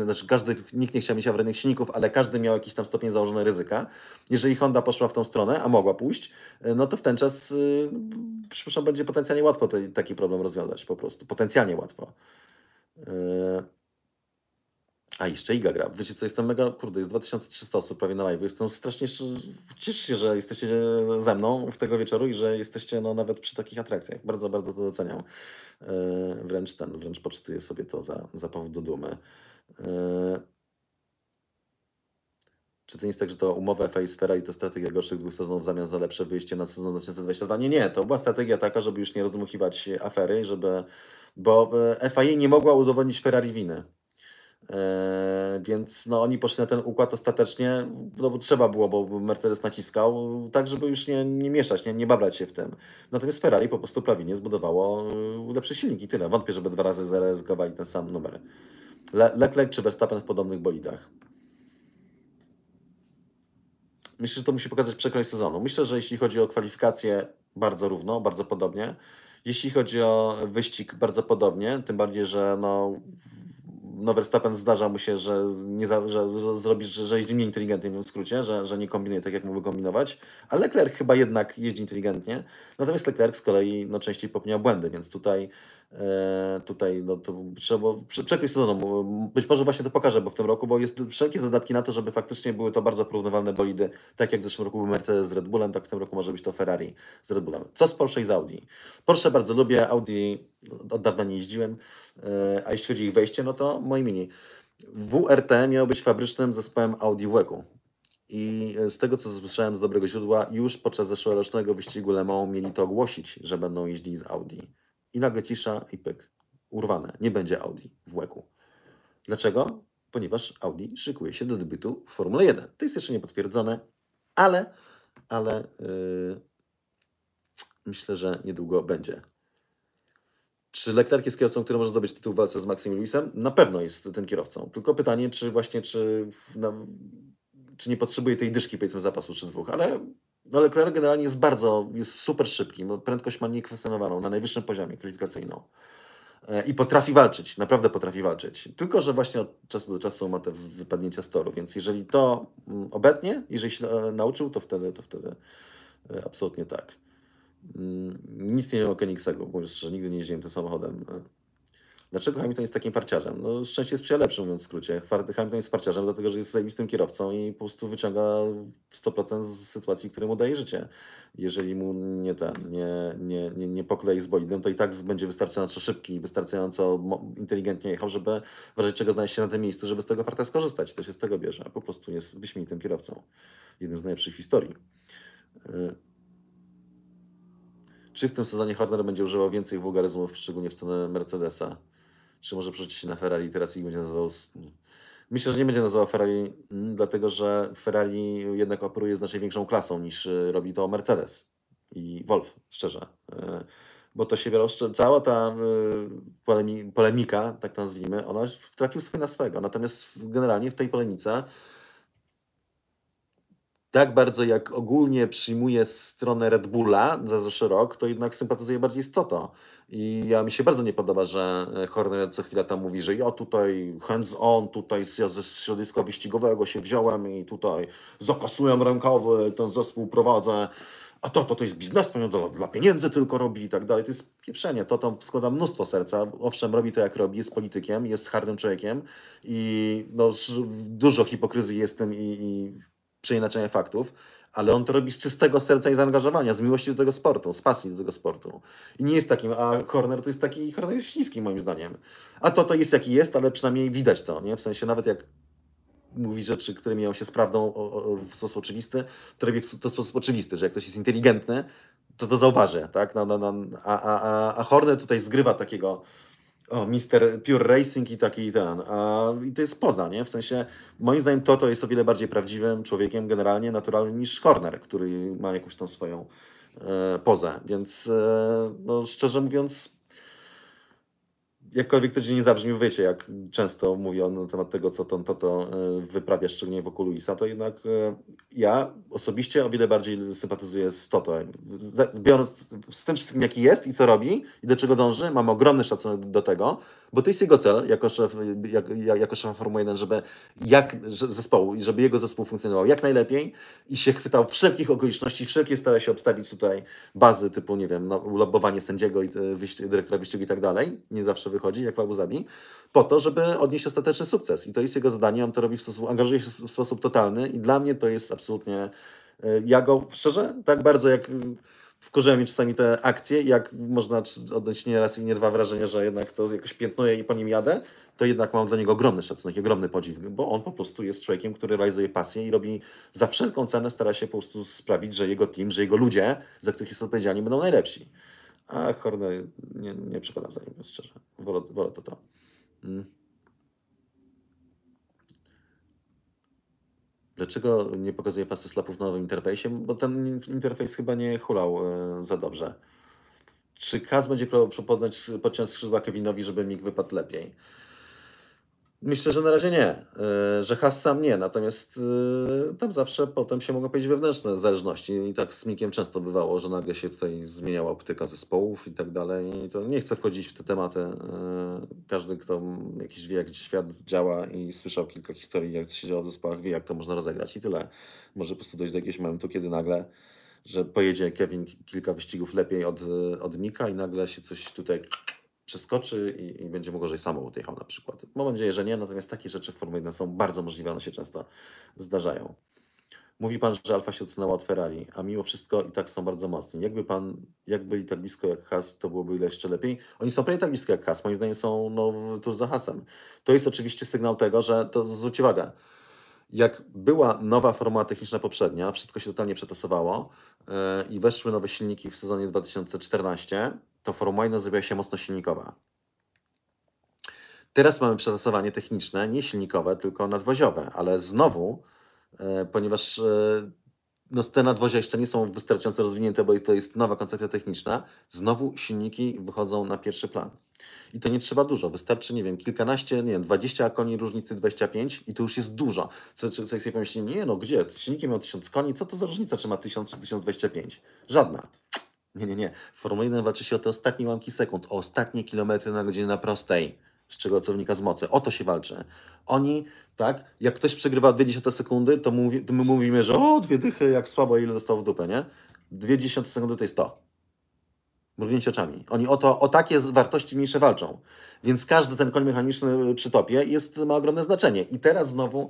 znaczy każdy, nikt nie chciał mieć awaryjnych silników, ale każdy miał jakiś tam stopień założone ryzyka, jeżeli Honda poszła w tą stronę, a mogła pójść, no to w ten czas, przepraszam, będzie potencjalnie łatwo łatwo te, taki problem rozwiązać po prostu. Potencjalnie łatwo. E, a jeszcze Iga gra. Wiecie co, jestem mega, kurde, jest 2300 osób prawie na live. Jestem strasznie, ciesz się, że jesteście ze mną w tego wieczoru i że jesteście no, nawet przy takich atrakcjach. Bardzo, bardzo to doceniam. E, wręcz ten, wręcz poczytuję sobie to za, za powód do dumy. E, czy to nie jest tak, że to umowa FA i Sfera i to strategia gorszych dwóch sezonów w zamian za lepsze wyjście na sezon 2022? Nie, nie. To była strategia taka, żeby już nie rozmuchiwać afery, żeby, bo e, FIA nie mogła udowodnić Ferrari winy. E, więc no, oni poszli na ten układ ostatecznie, no bo trzeba było, bo Mercedes naciskał, tak żeby już nie, nie mieszać, nie, nie babrać się w tym. Natomiast Ferrari po prostu prawie nie zbudowało e, lepszy silnik i tyle. Wątpię, żeby dwa razy zaryzykowali ten sam numer. Le Leclerc czy Verstappen w podobnych bolidach. Myślę, że to musi pokazać przekroj sezonu. Myślę, że jeśli chodzi o kwalifikacje, bardzo równo, bardzo podobnie. Jeśli chodzi o wyścig, bardzo podobnie, tym bardziej, że no, no Verstappen zdarza mu się, że, nie za, że, że zrobi, że, że jeździ mniej inteligentnie, w skrócie, że, że nie kombinuje tak, jak mógłby kombinować, ale Leclerc chyba jednak jeździ inteligentnie, natomiast Leclerc z kolei no, częściej popełnia błędy, więc tutaj E, tutaj no, to trzeba przekroić sezonu. Być może właśnie to pokażę, bo w tym roku, bo jest wszelkie zadatki na to, żeby faktycznie były to bardzo porównywalne bolidy, tak jak w zeszłym roku był Mercedes z Red Bullem, tak w tym roku może być to Ferrari z Red Bullem. Co z Porsche i z Audi? Porsche bardzo lubię, Audi od dawna nie jeździłem, e, a jeśli chodzi o ich wejście, no to moi mini. WRT miał być fabrycznym zespołem Audi w Weku. I z tego, co słyszałem z dobrego źródła, już podczas zeszłorocznego wyścigu Le Mans mieli to ogłosić, że będą jeździli z Audi. I nagle cisza i pyk. Urwane. Nie będzie Audi w łeku. Dlaczego? Ponieważ Audi szykuje się do debiutu w Formule 1. To jest jeszcze niepotwierdzone, ale, ale yy, myślę, że niedługo będzie. Czy Leclerc jest kierowcą, który może zdobyć tytuł w walce z Maxim Lewisem? Na pewno jest tym kierowcą. Tylko pytanie, czy właśnie, czy, w, na, czy nie potrzebuje tej dyszki, powiedzmy, zapasu czy dwóch, ale no, Leclerc generalnie jest bardzo, jest super szybki, prędkość ma niekwestionowaną, na najwyższym poziomie kwalifikacyjną. E, I potrafi walczyć, naprawdę potrafi walczyć. Tylko, że właśnie od czasu do czasu ma te wypadnięcia z toru, więc jeżeli to mm, obetnie, jeżeli się e, nauczył, to wtedy, to wtedy e, absolutnie tak. Mm, nic nie wiem o Koenigsegu, bo już nigdy nie jeździłem tym samochodem. Dlaczego Hamilton jest takim farciarzem? No, szczęście jest lepszym, mówiąc w skrócie. Hamilton jest farciarzem, dlatego że jest zajebistym kierowcą i po prostu wyciąga 100% z sytuacji, które mu daje życie. Jeżeli mu nie, ten, nie, nie, nie, nie poklei z bolidem, to i tak będzie wystarczająco szybki i wystarczająco inteligentnie jechał, żeby w razie czego znaleźć się na tym miejscu, żeby z tego farta skorzystać. To się z tego bierze. Po prostu jest wyśmienitym kierowcą. Jednym z najlepszych historii. Y, czy w tym sezonie Horner będzie używał więcej wulgaryzmów, szczególnie w stronę Mercedesa? czy może przerzucić się na Ferrari teraz i będzie nazywał... Myślę, że nie będzie nazywał Ferrari, mm, dlatego że Ferrari jednak operuje znacznie większą klasą niż y, robi to Mercedes i Wolf, szczerze. Y, bo to się biorą, cała ta y, polemika, tak nazwijmy, ona trafił swój na swego. Natomiast generalnie w tej polemice tak bardzo jak ogólnie przyjmuję stronę Red Bulla za rok, to jednak sympatyzuję bardziej z Toto. I ja mi się bardzo nie podoba, że e, Horner co chwila tam mówi, że ja tutaj hands on, tutaj ze środowiska wyścigowego się wziąłem i tutaj zakasuję rękawy, ten zespół prowadzę a to, to, to jest biznes, on dla pieniędzy tylko robi i tak dalej. To jest pieprzenie. To tam składa mnóstwo serca. Owszem, robi to jak robi, jest politykiem, jest hardym człowiekiem i no, dużo hipokryzji jest tym i, i przeinaczenia faktów, ale on to robi z czystego serca i zaangażowania, z miłości do tego sportu, z pasji do tego sportu. I nie jest takim, a Horner to jest taki, Horner jest śliski moim zdaniem. A to to jest jaki jest, ale przynajmniej widać to, nie? W sensie nawet jak mówi rzeczy, które mijają się z prawdą o, o, w sposób oczywisty, to robi w to sposób oczywisty, że jak ktoś jest inteligentny, to to zauważy, tak? No, no, no. A, a, a Horner tutaj zgrywa takiego o, Mister Pure Racing i taki ten. A, I to jest poza, nie? W sensie, moim zdaniem to, to jest o wiele bardziej prawdziwym człowiekiem generalnie, naturalnym niż Horner, który ma jakąś tam swoją e, pozę. Więc e, no, szczerze mówiąc, jakkolwiek to nie zabrzmi, wiecie, jak często mówię na temat tego, co to, to, to e, wyprawia, szczególnie wokół Luisa, to jednak e, ja osobiście o wiele bardziej sympatyzuję z Toto. Biorąc z tym wszystkim, jaki jest i co robi i do czego dąży, mam ogromny szacunek do tego, bo to jest jego cel jako szef, jak, jako szef Formuły 1, żeby jak zespołu i żeby jego zespół funkcjonował jak najlepiej i się chwytał wszelkich okoliczności, wszelkie stara się obstawić tutaj bazy typu, nie wiem, no, lobowanie sędziego i e, wyścig, dyrektora wyścigu i tak dalej. Nie zawsze wychodzi, jak w Abu Zabi, po to, żeby odnieść ostateczny sukces. I to jest jego zadanie, on to robi w sposób, angażuje się w sposób totalny i dla mnie to jest absolutnie, e, ja go szczerze, tak bardzo jak wkurzają mi czasami te akcje, jak można odnieść nie raz i nie dwa wrażenie, że jednak to jakoś piętnuję i po nim jadę, to jednak mam dla niego ogromny szacunek, ogromny podziw, bo on po prostu jest człowiekiem, który realizuje pasję i robi za wszelką cenę, stara się po prostu sprawić, że jego team, że jego ludzie, za których jest odpowiedzialni, będą najlepsi. A Horner nie, nie przypadam za nim, szczerze. Wolę, wolę to to. Mm. Dlaczego nie pokazuje fastoslapów w nowym interfejsie? Bo ten interfejs chyba nie hulał e, za dobrze. Czy Kaz będzie próbował podciąć skrzydła Kevinowi, żeby mig wypadł lepiej? Myślę, że na razie nie, e, że Has sam nie, natomiast e, tam zawsze potem się mogą pojawić wewnętrzne zależności i tak z Mikiem często bywało, że nagle się tutaj zmieniała optyka zespołów i tak dalej i to nie chcę wchodzić w te tematy. E, każdy, kto jakiś wie, jak świat działa i słyszał kilka historii, jak się dzieje w zespołach, wie, jak to można rozegrać i tyle. Może po prostu dojść do jakiegoś momentu, kiedy nagle że pojedzie Kevin kilka wyścigów lepiej od, od Mika i nagle się coś tutaj przeskoczy i, i, będzie mu gorzej samo odjechał na przykład. Mam nadzieję, że nie, natomiast takie rzeczy w Formule 1 są bardzo możliwe, one się często zdarzają. Mówi pan, że Alfa się odsunęła od Ferrari, a mimo wszystko i tak są bardzo mocni. Jakby pan, jak byli tak blisko jak Has, to byłoby ile jeszcze lepiej. Oni są prawie tak blisko jak Has, moim zdaniem są no, tuż za Hasem. To jest oczywiście sygnał tego, że to zwróćcie uwagę. Jak była nowa formuła techniczna poprzednia, wszystko się totalnie przetasowało yy, i weszły nowe silniki w sezonie 2014, to Formuła 1 zrobiła się mocno silnikowa. Teraz mamy przetasowanie techniczne, nie silnikowe, tylko nadwoziowe, ale znowu, e, ponieważ e, no, te nadwozia jeszcze nie są wystarczająco rozwinięte, bo to jest nowa koncepcja techniczna, znowu silniki wychodzą na pierwszy plan. I to nie trzeba dużo, wystarczy, nie wiem, kilkanaście, nie wiem, 20 koni różnicy 25 i to już jest dużo. Co, co, co sobie pomyśli, nie no, gdzie, silniki mają 1000 koni, co to za różnica, czy ma 1000 czy 1025? Żadna. Nie, nie, nie. W Formule 1 walczy się o te ostatnie łamki sekund, o ostatnie kilometry na godzinę na prostej, z czego co wynika z mocy. O to się walczy. Oni, tak, jak ktoś przegrywa 20 sekundy, to, mówi, to my mówimy, że o, dwie dychy, jak słabo, ile dostał w dupę, nie? 20 sekundy to jest to. Mrugnięcie oczami. Oni o, to, o takie wartości mniejsze walczą. Więc każdy ten koń mechaniczny y, przy topie jest, ma ogromne znaczenie. I teraz znowu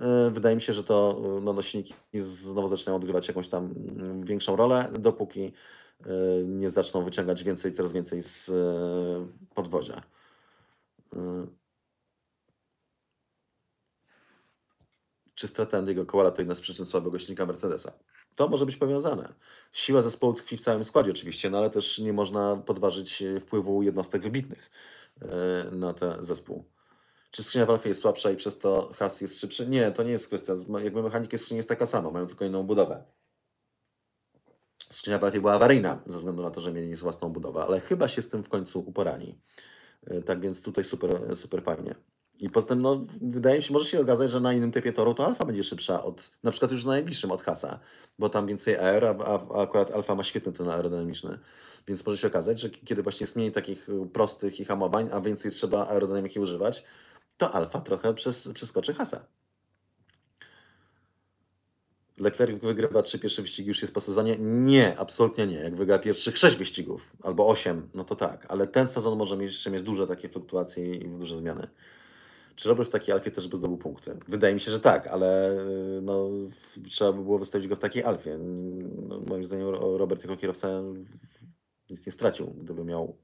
yy, wydaje mi się, że to y, no, nośniki znowu zaczynają odgrywać jakąś tam mm, większą rolę, dopóki E, nie zaczną wyciągać więcej, coraz więcej z e, podwozia. E, czy strata Andy'ego Kowala to jedna z przyczyn słabego silnika Mercedesa? To może być powiązane. Siła zespołu tkwi w całym składzie oczywiście, no ale też nie można podważyć wpływu jednostek wybitnych na ten zespół. Czy skrzynia w Alfie jest słabsza i przez to has jest szybszy? Nie, to nie jest kwestia. Jakby mechanika skrzyni jest taka sama, mają tylko inną budowę. Skrzynia bardziej była awaryjna, ze względu na to, że mieli własną budowę, ale chyba się z tym w końcu uporali. E, tak więc tutaj super, super fajnie. I poza tym, no, wydaje mi się, może się okazać, że na innym typie toru to alfa będzie szybsza od, na przykład już na najbliższym od hasa, bo tam więcej aer, a, a akurat alfa ma świetny ten aerodynamiczny. Więc może się okazać, że kiedy właśnie jest mniej takich y, prostych i hamowań, a więcej trzeba aerodynamiki używać, to alfa trochę przez, przeskoczy hasa. Leclerc wygrywa trzy pierwsze wyścigi, już jest po sezonie? Nie, absolutnie nie. Jak wygra pierwszych sześć wyścigów albo osiem, no to tak, ale ten sezon może mieć, jeszcze mieć duże takie fluktuacje i duże zmiany. Czy Robert w takiej Alfie też by zdobył punkty? Wydaje mi się, że tak, ale y, no, trzeba by było wystawić go w takiej Alfie. No, moim zdaniem Robert jako kierowca nic nie stracił, gdyby miał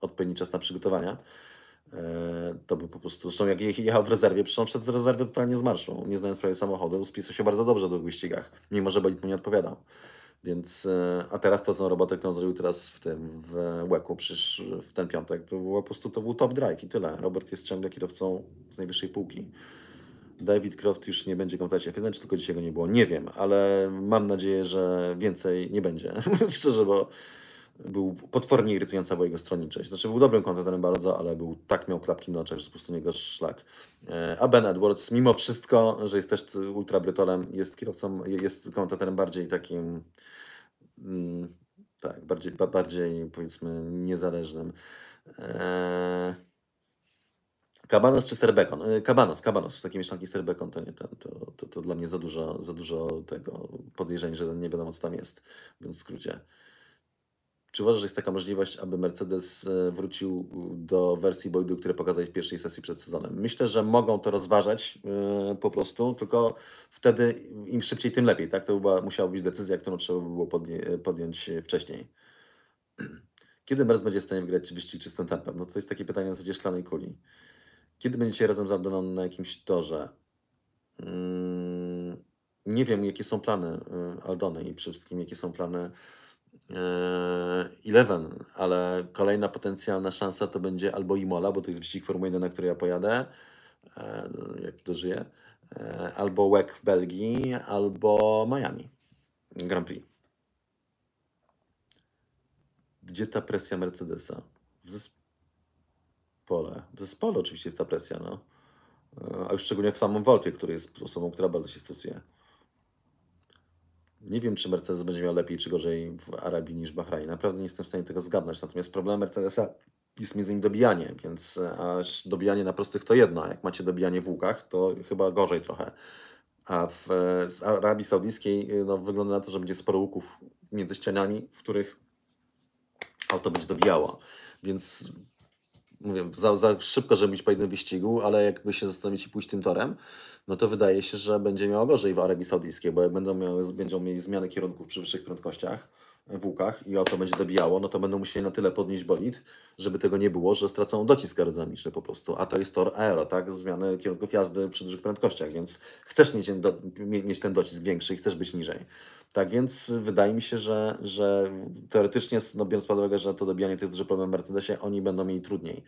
odpowiedni czas na przygotowania. E, to był po prostu, zresztą jak jechał w rezerwie, przyszedł przed z rezerwy totalnie z marszu, nie znając prawie samochodu, spisał się bardzo dobrze w dwóch wyścigach, mimo że Belit mu nie odpowiadał. Więc, e, a teraz to, co robotę, którą zrobił teraz w tym, w Łeku, przecież w ten piątek, to było po prostu, to był top drive i tyle. Robert jest ciągle kierowcą z najwyższej półki. David Croft już nie będzie komentarza F1, czy tylko dzisiaj go nie było, nie wiem, ale mam nadzieję, że więcej nie będzie, szczerze, bo był potwornie irytująca była jego stronniczość. Znaczy był dobrym kontenterem bardzo, ale był tak miał klapki na oczach, że po prostu niego szlak. E, a Ben Edwards, mimo wszystko, że jest też ultrabrytolem, jest kierowcą, jest kontenterem bardziej takim mm, tak, bardziej, bardziej powiedzmy niezależnym. Kabanos e, czy Serbekon? Kabanos, e, Kabanos, takie mieszanki Serbekon to nie ten, to, to, to dla mnie za dużo, za dużo tego podejrzeń, że nie wiadomo co tam jest, więc w skrócie. Czy uważasz, że jest taka możliwość, aby Mercedes e, wrócił e, do wersji Boydu, które pokazali w pierwszej sesji przed sezonem? Myślę, że mogą to rozważać yy, po prostu, tylko wtedy im szybciej, tym lepiej. Tak? To była, musiała być decyzja, którą trzeba było podnie, podjąć wcześniej. Kiedy Mercedes będzie w stanie wygrać wyścig czystym tempem? No to jest takie pytanie na zasadzie szklanej kuli. Kiedy będziecie razem z Aldoną na jakimś torze? Yy, nie wiem, jakie są plany Aldony i przede wszystkim, jakie są plany Yy, Eleven, ale kolejna potencjalna szansa to będzie albo Imola, bo to jest wyścig Formuły 1, na który ja pojadę, yy, jak dożyję, yy, albo WEC w Belgii, albo Miami Grand Prix. Gdzie ta presja Mercedesa? W zespole. W zespole oczywiście jest ta presja, no. A już szczególnie w samym Wolfie, który jest osobą, która bardzo się stosuje. Nie wiem, czy Mercedes będzie miał lepiej czy gorzej w Arabii niż w Bahrajnie. Naprawdę nie jestem w stanie tego zgadnąć. Natomiast problem Mercedesa jest między innymi dobijanie, więc e, aż dobijanie na prostych to jedno. Jak macie dobijanie w łukach, to chyba gorzej trochę. A w, e, z Arabii Saudyjskiej e, no, wygląda na to, że będzie sporo łuków między ścianami, w których auto będzie dobijało. Więc mówię, za, za szybko, żeby być po jednym wyścigu, ale jakby się zastanowić i pójść tym torem, no to wydaje się, że będzie miało gorzej w Arabii Saudyjskiej, bo jak będą miały, będą mieli zmiany kierunków przy wyższych prędkościach, w łukach i o to będzie dobijało, no to będą musieli na tyle podnieść bolid, żeby tego nie było, że stracą docisk aerodynamiczny po prostu. A to jest tor aero, tak? Zmiany kierunków jazdy przy dużych prędkościach, więc chcesz mieć, do, mieć ten docisk większy i chcesz być niżej. Tak więc wydaje mi się, że, że teoretycznie, no biorąc pod uwagę, że to dobijanie to jest duży problem w Mercedesie, oni będą mieli trudniej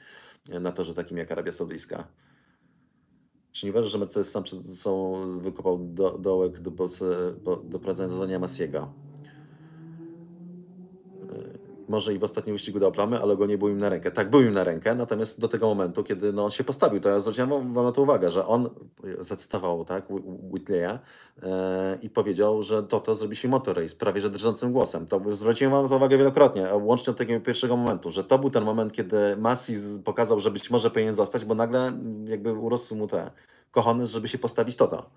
na torze takim jak Arabia Saudyjska. Czy nie uważasz, że Mercedes sam przed sobą wykopał do, dołek do, do, do prowadzenia Masiego? może i w ostatnim wyścigu dał plamy, ale go nie był im na rękę. Tak, był im na rękę, natomiast do tego momentu, kiedy no, on się postawił, to ja zwróciłem wam na to uwagę, że on zacytował tak, Whitleya e, i powiedział, że to to zrobi się motor race, prawie że drżącym głosem. To zwróciłem wam na to uwagę wielokrotnie, łącznie od tego pierwszego momentu, że to był ten moment, kiedy Massi pokazał, że być może powinien zostać, bo nagle jakby urosł mu te kochony, żeby się postawić to To.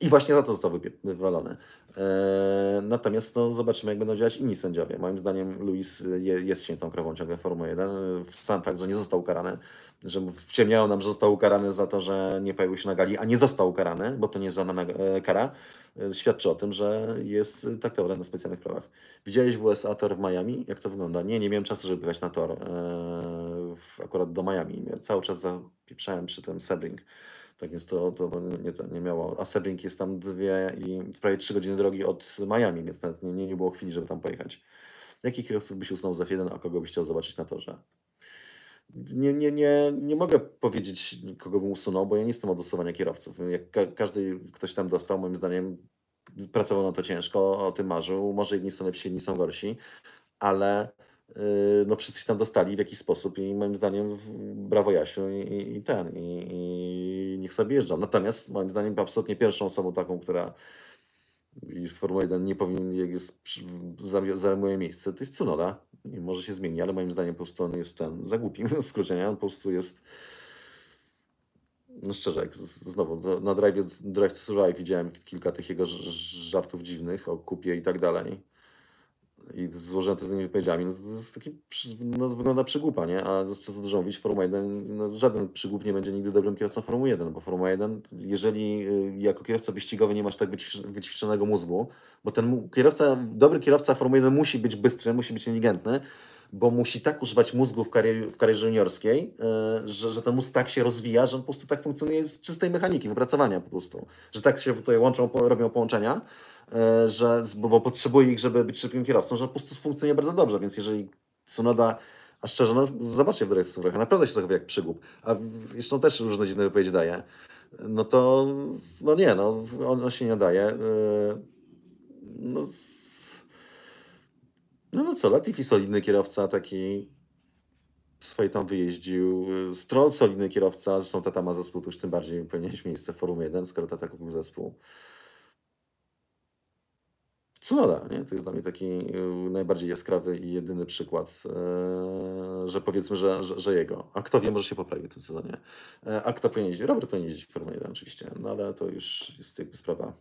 I właśnie za to został wywalony. E, natomiast no, zobaczymy, jak będą działać inni sędziowie. Moim zdaniem Luis je, jest świętą krową ciągle Formuły 1. Sam fakt, że nie został ukarany, że wciemniało nam, że został ukarany za to, że nie pojawił się na gali, a nie został ukarany, bo to nie jest żadna e, kara, e, świadczy o tym, że jest tak traktowany na specjalnych prawach. Widziałeś w USA tor w Miami? Jak to wygląda? Nie, nie miałem czasu, żeby pojechać na tor. E, akurat do Miami. Cały czas zapieprzałem przy tym Sebring. Tak więc to, to no nie, nie miało. A Sebring jest tam dwie i prawie trzy godziny drogi od Miami, więc nawet nie, nie było chwili, żeby tam pojechać. Jakich kierowców byś usunął za F1, a kogo byś chciał zobaczyć na torze? nie, nie, nie, nie mogę powiedzieć, kogo bym usunął, bo ja nie jestem od usuwania kierowców. Jak ka każdy ktoś tam dostał, moim zdaniem pracował na to ciężko, o tym marzył. Może jedni są lepsi, inni są gorsi, ale Y, no wszyscy tam dostali w jakiś sposób i moim zdaniem brawo Jasiu i, i ten, i, i, niech sobie jeżdżą. Natomiast moim zdaniem absolutnie pierwszą osobą taką, która z Formuły 1 nie powinien, jak jest, zajmuje miejsce, to jest Cunoda. I może się zmieni, ale moim zdaniem po prostu on jest ten, za głupi, skrócenia, on po prostu jest no szczerze, jak znowu na drive, drive to Survive widziałem kilka tych jego żartów dziwnych o kupie i tak dalej i złożone to z innymi wypowiedziami, no to, to jest taki, no, wygląda przygłupa, nie? A co tu dużo mówić, Formuła 1, no, żaden przygłup nie będzie nigdy dobrym kierowcą Formuły 1, bo Formuła 1, jeżeli y, jako kierowca wyścigowy nie masz tak wyćwiczonego mózgu, bo ten kierowca, dobry kierowca Formuły 1 musi być bystry, musi być inteligentny, bo musi tak używać mózgu w, karier, w karierze juniorskiej, yy, że, że ten mózg tak się rozwija, że on po prostu tak funkcjonuje z czystej mechaniki, wypracowania po prostu. Że tak się tutaj łączą, po, robią połączenia, E, że, bo potrzebuje ich, żeby być szybkim kierowcą, że po prostu funkcjonuje bardzo dobrze, więc jeżeli Sunoda, a szczerze, no zobaczcie w Drake Stone'a, naprawdę się zachowuje jak przygub. a jeszcze też różne dziwne wypowiedzi daje, no to, no nie, no, on, on się nie daje. E, no, no, no co, Latifi solidny kierowca, taki swoje tam wyjeździł. E, Stroll solidny kierowca, zresztą tata ma zespół, to już tym bardziej powinien mieć miejsce w Forum 1, skoro tata kupił zespół. Cunoda, nie? To jest dla mnie taki y, najbardziej jaskrawy i jedyny przykład, e, że powiedzmy, że, że, że jego. A kto wie, może się poprawi w tym sezonie. E, a kto powinien jeździć? Robert powinien jeździć w Formule 1 oczywiście, no ale to już jest jakby sprawa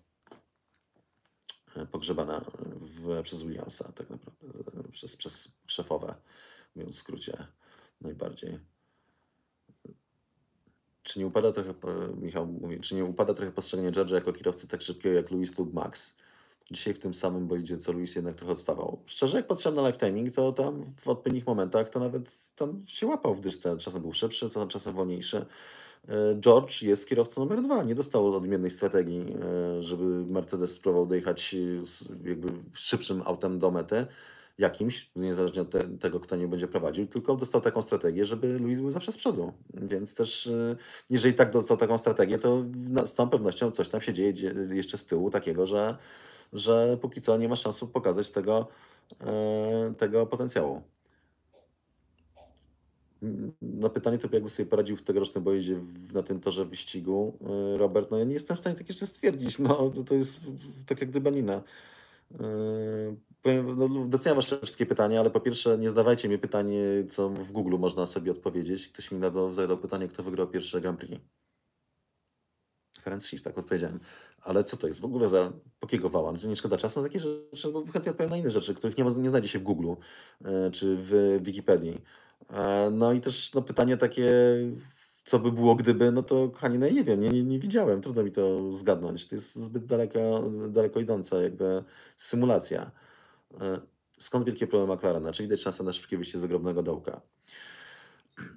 e, pogrzebana w, przez Williamsa tak naprawdę, przez, przez szefowe, mówiąc w skrócie najbardziej. Czy nie upada trochę, Michał mówi, czy nie upada trochę postrzeganie George'a jako kierowcy tak szybkiego jak Louis lub Max? Dzisiaj w tym samym boidzie, co Luis jednak trochę odstawał. Szczerze, jak patrzyłem na live timing, to tam w odpowiednich momentach to nawet tam się łapał w dyszce. Czasem był szybszy, czasem wolniejszy. E, George jest kierowcą numer dwa. Nie dostał odmiennej strategii, e, żeby Mercedes spróbował dojechać jakby szybszym autem do mety jakimś, niezależnie od te, tego, kto nie będzie prowadził, tylko dostał taką strategię, żeby Luis był zawsze z przodu. Więc też, e, jeżeli tak dostał taką strategię, to z całą pewnością coś tam się dzieje jeszcze z tyłu takiego, że że póki co nie ma szans pokazać tego, e, tego potencjału. Mm, na pytanie to jakby sobie poradził w tegorocznym bojeździe na tym torze wyścigu e, Robert, no ja nie jestem w stanie tak jeszcze stwierdzić, no to jest tak jak dybanina. E, no, doceniam wasze wszystkie pytania, ale po pierwsze nie zdawajcie mi pytanie, co w Google można sobie odpowiedzieć. Ktoś mi nadal zadał pytanie, kto wygrał pierwsze Grand Prix. French tak odpowiedziałem. Ale co to jest w ogóle za pokiegowała? że nie szkoda czasu na takie rzeczy, bo chętnie odpowiem na inne rzeczy, których nie, ma, nie znajdzie się w Google e, czy w Wikipedii. E, no i też no, pytanie takie, co by było gdyby, no to kochani, no, nie wiem, nie, nie, nie, widziałem, trudno mi to zgadnąć. To jest zbyt daleko, daleko idąca jakby symulacja. E, skąd wielkie problemy McLarena? Czy widać szansę na szybkie wyjście z ogromnego dołka?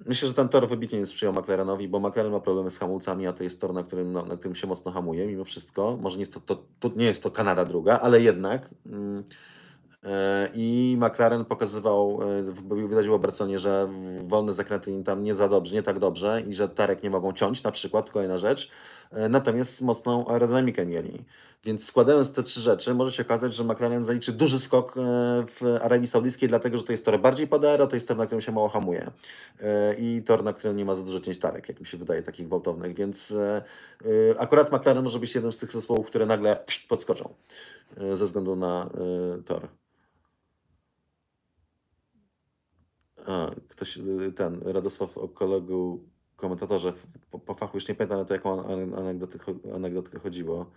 Myślę, że ten tor wybitnie nie sprzyjał McLarenowi, bo McLaren ma problemy z hamulcami, a to jest tor, na którym, na, no, na którym się mocno hamuje mimo wszystko. Może nie jest to, to, to nie jest to Kanada druga, ale jednak. Mm, e, i McLaren pokazywał, e, widać było Berconie, że wolne zakręty im tam nie za dobrze, nie tak dobrze i że tarek nie mogą ciąć na przykład, kolejna rzecz. E, natomiast mocną aerodynamikę mieli. Więc składając te trzy rzeczy, może się okazać, że McLaren zaliczy duży skok e, w Arabii Saudyjskiej, dlatego że to jest tor bardziej pod aero, to jest tor, na którym się mało hamuje. E, I tor, na którym nie ma za dużo cięć jak mi się wydaje, takich gwałtownych. Więc akurat McLaren może być jednym z tych zespołów, które nagle podskoczą ze względu na tor. A, ktoś, ten, Radosław o kolegu komentatorze po, po fachu, już nie pamiętam ale to, jaką anegdotę, anegdotkę chodziło,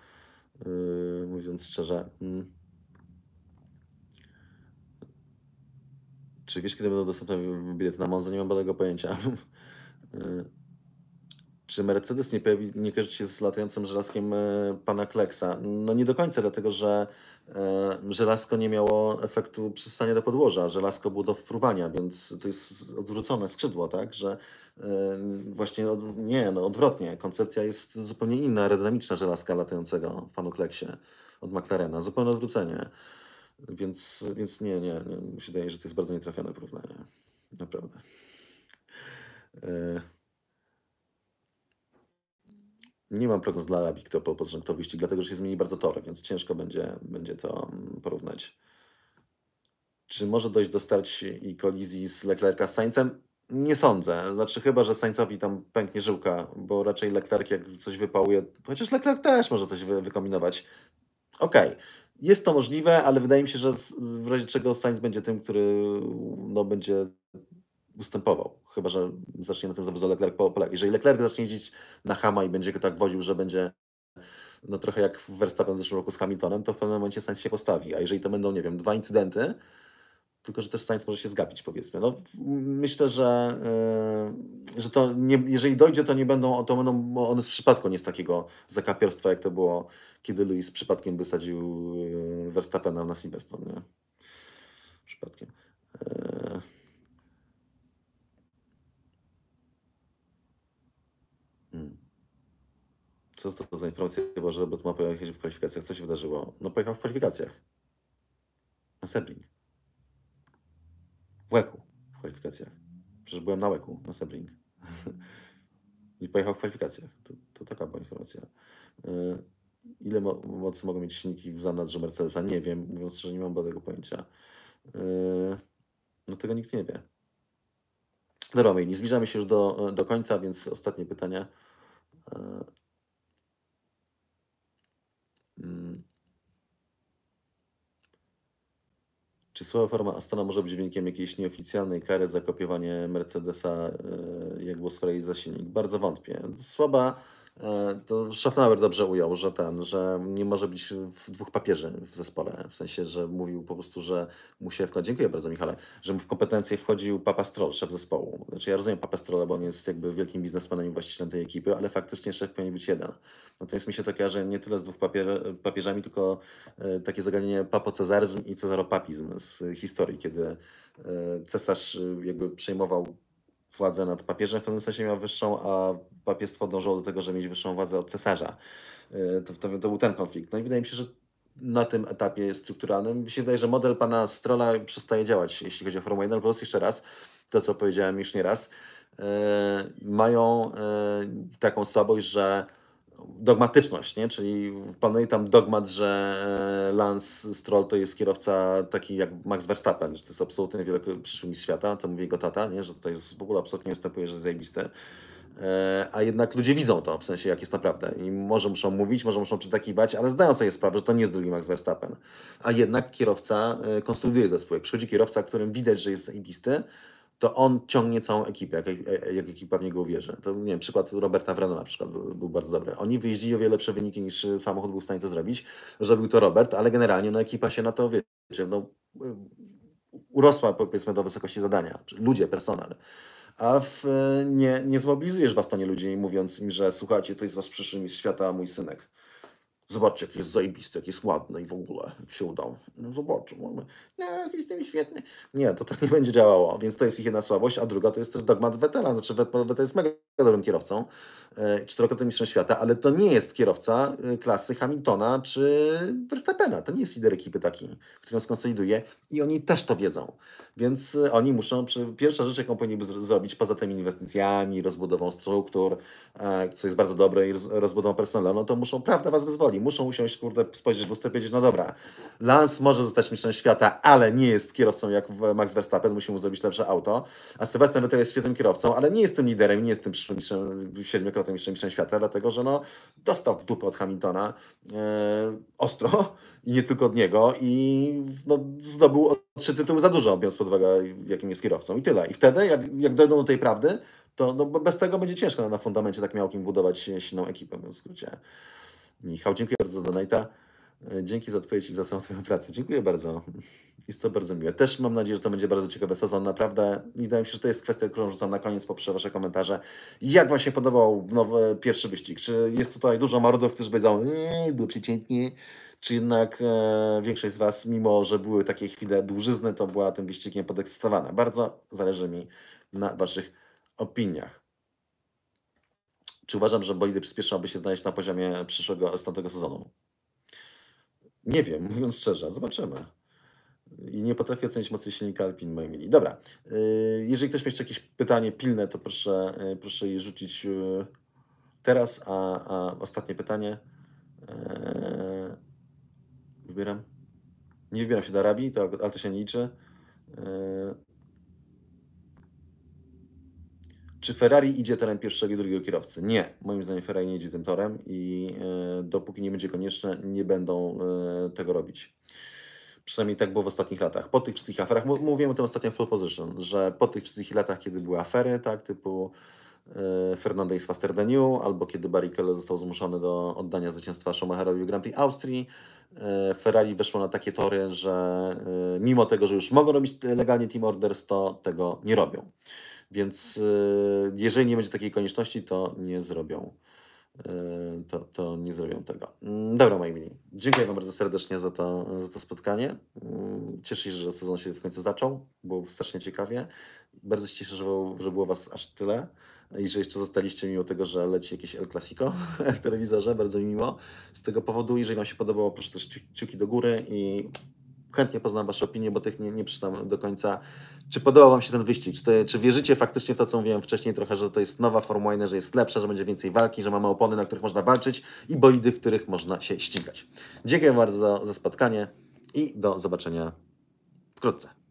yy, mówiąc szczerze. Mm. Czy wiesz, kiedy będą dostępne bilety na Monza? Nie mam badego pojęcia. Yy. Czy Mercedes nie, pojawi, nie kojarzy się z latającym żelazkiem e, pana Kleksa? No nie do końca, dlatego że e, żelazko nie miało efektu przystania do podłoża. Żelazko było do wfruwania, więc to jest odwrócone skrzydło, tak? Że e, właśnie nie, no odwrotnie. Koncepcja jest zupełnie inna, aerodynamiczna żelazka latającego w panu Kleksie od McLarena. Zupełne odwrócenie. Więc, więc nie, nie, nie. Mi się wydaje, że to jest bardzo nietrafione porównanie. Naprawdę. Yy nie mam prognoz dla Arabii, kto dlatego że się zmieni bardzo tor, więc ciężko będzie, będzie to mm, porównać. Czy może dojść do starci i kolizji z Leclerca z Saincem? Nie sądzę. Znaczy, chyba że Saincowi tam pęknie żyłka, bo raczej Leclerc jak coś wypałuje, chociaż Leclerc też może coś wy wykombinować. Okej. Okay. Jest to możliwe, ale wydaje mi się, że w razie czego Sainz będzie tym, który no, będzie ustępował. Chyba, że zacznie na tym zawodze Leclerc po Opel. Jeżeli Leclerc zacznie jeździć na Hama i będzie go tak woził, że będzie no trochę jak w Verstappen w zeszłym roku z Hamiltonem, to w pewnym momencie Sainz się postawi. A jeżeli to będą, nie wiem, dwa incydenty, tylko że też Sainz może się zgapić, powiedzmy. No, myślę, że, yy, że to nie, jeżeli dojdzie, to nie będą, to będą one z przypadku nie z takiego zakapiorstwa, jak to było, kiedy Luis przypadkiem wysadził e, Verstappena na Silverstone. Nie? Przypadkiem. Yy. Co to za informacja była, że Robert ma pojechać w kwalifikacjach? Co się wydarzyło? No pojechał w kwalifikacjach. Na Sebring. W Łeku w kwalifikacjach. Przecież byłem na Łeku, na Sebring. I pojechał w kwalifikacjach. To, to taka była informacja. Y, ile mo mocy mogą mieć silniki w zanadrzu Mercedesa? Nie wiem, mówiąc że nie mam bladego pojęcia. Y, no tego nikt nie wie. Dobra, no, nie zbliżamy się już do, do końca, więc ostatnie pytanie. Y, Mm. Czy słaba forma Astana może być wynikiem jakiejś nieoficjalnej kary za kopiowanie Mercedesa, e, jak było Frey silnik? Bardzo wątpię. Słaba E, to Schaffnauer dobrze ujął, że ten, że nie może być w dwóch papieży w zespole. W sensie, że mówił po prostu, że mu się Dziękuję bardzo, Michale, że mu w kompetencje wchodził Papa Stroll, szef zespołu. Znaczy ja rozumiem Papa Stroll, bo on jest jakby wielkim biznesmenem i właścicielem tej ekipy, ale faktycznie szef powinien być jeden. Natomiast mi się to kojarzy nie tyle z dwóch papier, papieżami, tylko e, takie zagadnienie papocezaryzm i cezaropapizm z historii, kiedy e, cesarz jakby przejmował władzę nad papieżem w pewnym sensie miał wyższą, a papiestwo dążyło do tego, żeby mieć wyższą władzę od cesarza. Y, to, to, to był ten konflikt. No i wydaje mi się, że na tym etapie strukturalnym mi się wydaje, że model pana Strola przestaje działać, jeśli chodzi o Formułę 1, plus jeszcze raz, to co powiedziałem już nie raz, yy, mają yy, taką słabość, że dogmatyczność, nie? czyli panuje tam dogmat, że y, Lance Stroll to jest kierowca taki jak Max Verstappen, że to jest absolutny wielki przyszły świata, to mówi jego tata, nie? że to jest w ogóle absolutnie występuje, że jest zajebiste. E, a jednak ludzie widzą to, w sensie jak jest naprawdę. I może muszą mówić, może muszą przytakiwać, ale zdają sobie sprawę, że to nie jest drugi Max Verstappen. A jednak kierowca e, konsoliduje zespół. Jak przychodzi kierowca, którym widać, że jest zajebisty, to on ciągnie całą ekipę, jak, e, jak ekipa w niego uwierzy. To nie wiem, przykład Roberta Wrena na przykład był, był, bardzo dobry. Oni wyjeździli o wiele lepsze wyniki niż samochód był w stanie to zrobić. Zrobił to Robert, ale generalnie no, ekipa się na to, wiecie, no, urosła powiedzmy do wysokości zadania. Ludzie, personel a w, e, nie, nie zmobilizujesz w Astonie ludzi, mówiąc im, że słuchajcie, to jest was przyszłym z świata mój synek. Zobaczcie, jak jest zajebisty, jak jest ładny i w ogóle, jak się uda. No zobaczę, mamy, no, jestem świetny. Nie, to tak nie będzie działało, więc to jest ich jedna słabość, a druga to jest też dogmat Wetela. Znaczy, Wetel jest mega dobrym kierowcą, e, czterokrotnym mistrzem świata, ale to nie jest kierowca e, klasy Hamiltona czy Verstappena. To nie jest lider ekipy taki, ją skonsoliduje i oni też to wiedzą. Więc e, oni muszą, pierwsza rzecz, jaką powinni zrobić, poza tymi inwestycjami, rozbudową struktur, co jest bardzo dobre i rozbudową personelu, no to muszą, prawda was wyzwoli, muszą usiąść, kurde, spojrzeć w lustro i powiedzieć, no dobra, Lance może zostać mistrzem świata, ale nie jest kierowcą jak Max Verstappen, musimy mu zrobić lepsze auto, a Sebastian Vettel jest świetnym kierowcą, ale nie jest tym liderem, nie jest tym przyszłym mistrzem, siedmiokrotnym mistrzem, mistrzem świata, dlatego, że no, dostał w dupę od Hamiltona e, ostro i nie tylko od niego i no, zdobył trzy tytuły za dużo, biorąc pod uwagę, jakim jest kierowcą i tyle. I wtedy, jak, jak dojdą do tej prawdy, to no, bez tego będzie ciężko na fundamencie tak miał kim budować silną ekipę, w skrócie. Michał, dziękuję bardzo za donate'a. E, dzięki za odpowiedź i za samą Twoją pracę. Dziękuję bardzo. Jest to bardzo miłe. Też mam nadzieję, że to będzie bardzo ciekawy sezon. Naprawdę wydaje mi się, że to jest kwestia, którą rzucam na koniec poprzez Wasze komentarze. Jak Wam się podobał nowy, pierwszy wyścig? Czy jest tutaj dużo marudów, którzy powiedzą, eee, było przeciętnie? Czy jednak e, większość z Was, mimo że były takie chwile dłużyzny, to była tym wyścigiem podekscytowana? Bardzo zależy mi na Waszych opiniach czy uważam, że bolidy przyspieszyłaby się znaleźć na poziomie przyszłego, tamtego sezonu? Nie wiem, mówiąc szczerze, zobaczymy. I nie potrafię ocenić mocy silnika Alpin mojej mini. Dobra, y, jeżeli ktoś ma jeszcze jakieś pytanie pilne, to proszę, y, proszę je rzucić y, teraz, a, a ostatnie pytanie. Wybieram. Nie wybieram się do Arabii, to, ale to się nie liczy. Czy Ferrari idzie teren pierwszego i drugiego kierowcy? Nie. Moim zdaniem Ferrari nie idzie tym torem i e, dopóki nie będzie konieczne, nie będą e, tego robić. Przynajmniej tak było w ostatnich latach. Po tych wszystkich aferach, mówiłem o tym ostatnio w Proposition, że po tych wszystkich latach, kiedy były afery, tak, typu e, Fernandez faster than you, albo kiedy Keller został zmuszony do oddania zwycięstwa Schumacherowi w Grand Prix Austrii, e, Ferrari weszło na takie tory, że e, mimo tego, że już mogą robić legalnie team orders, to tego nie robią. Więc y, jeżeli nie będzie takiej konieczności, to nie zrobią. Y, to, to nie zrobią tego. Mm, dobra, moi mili. Dziękuję Wam bardzo serdecznie za to, za to spotkanie. Mm, cieszę się, że sezon się w końcu zaczął. Było strasznie ciekawie. Bardzo się cieszę, że, że było Was aż tyle i że jeszcze zostaliście mimo tego, że leci jakieś El Clasico w telewizorze, bardzo mi miło z tego powodu. Jeżeli Wam się podobało, proszę też kciuki do góry i chętnie poznam Wasze opinie, bo tych nie, nie przeczytam do końca. Czy podobał Wam się ten wyścig? Czy, czy wierzycie faktycznie w to, co mówiłem wcześniej trochę, że to jest nowa Formuła 1, że jest lepsza, że będzie więcej walki, że mamy opony, na których można walczyć i bolidy, w których można się ścigać? Dziękuję bardzo za, za spotkanie i do zobaczenia wkrótce.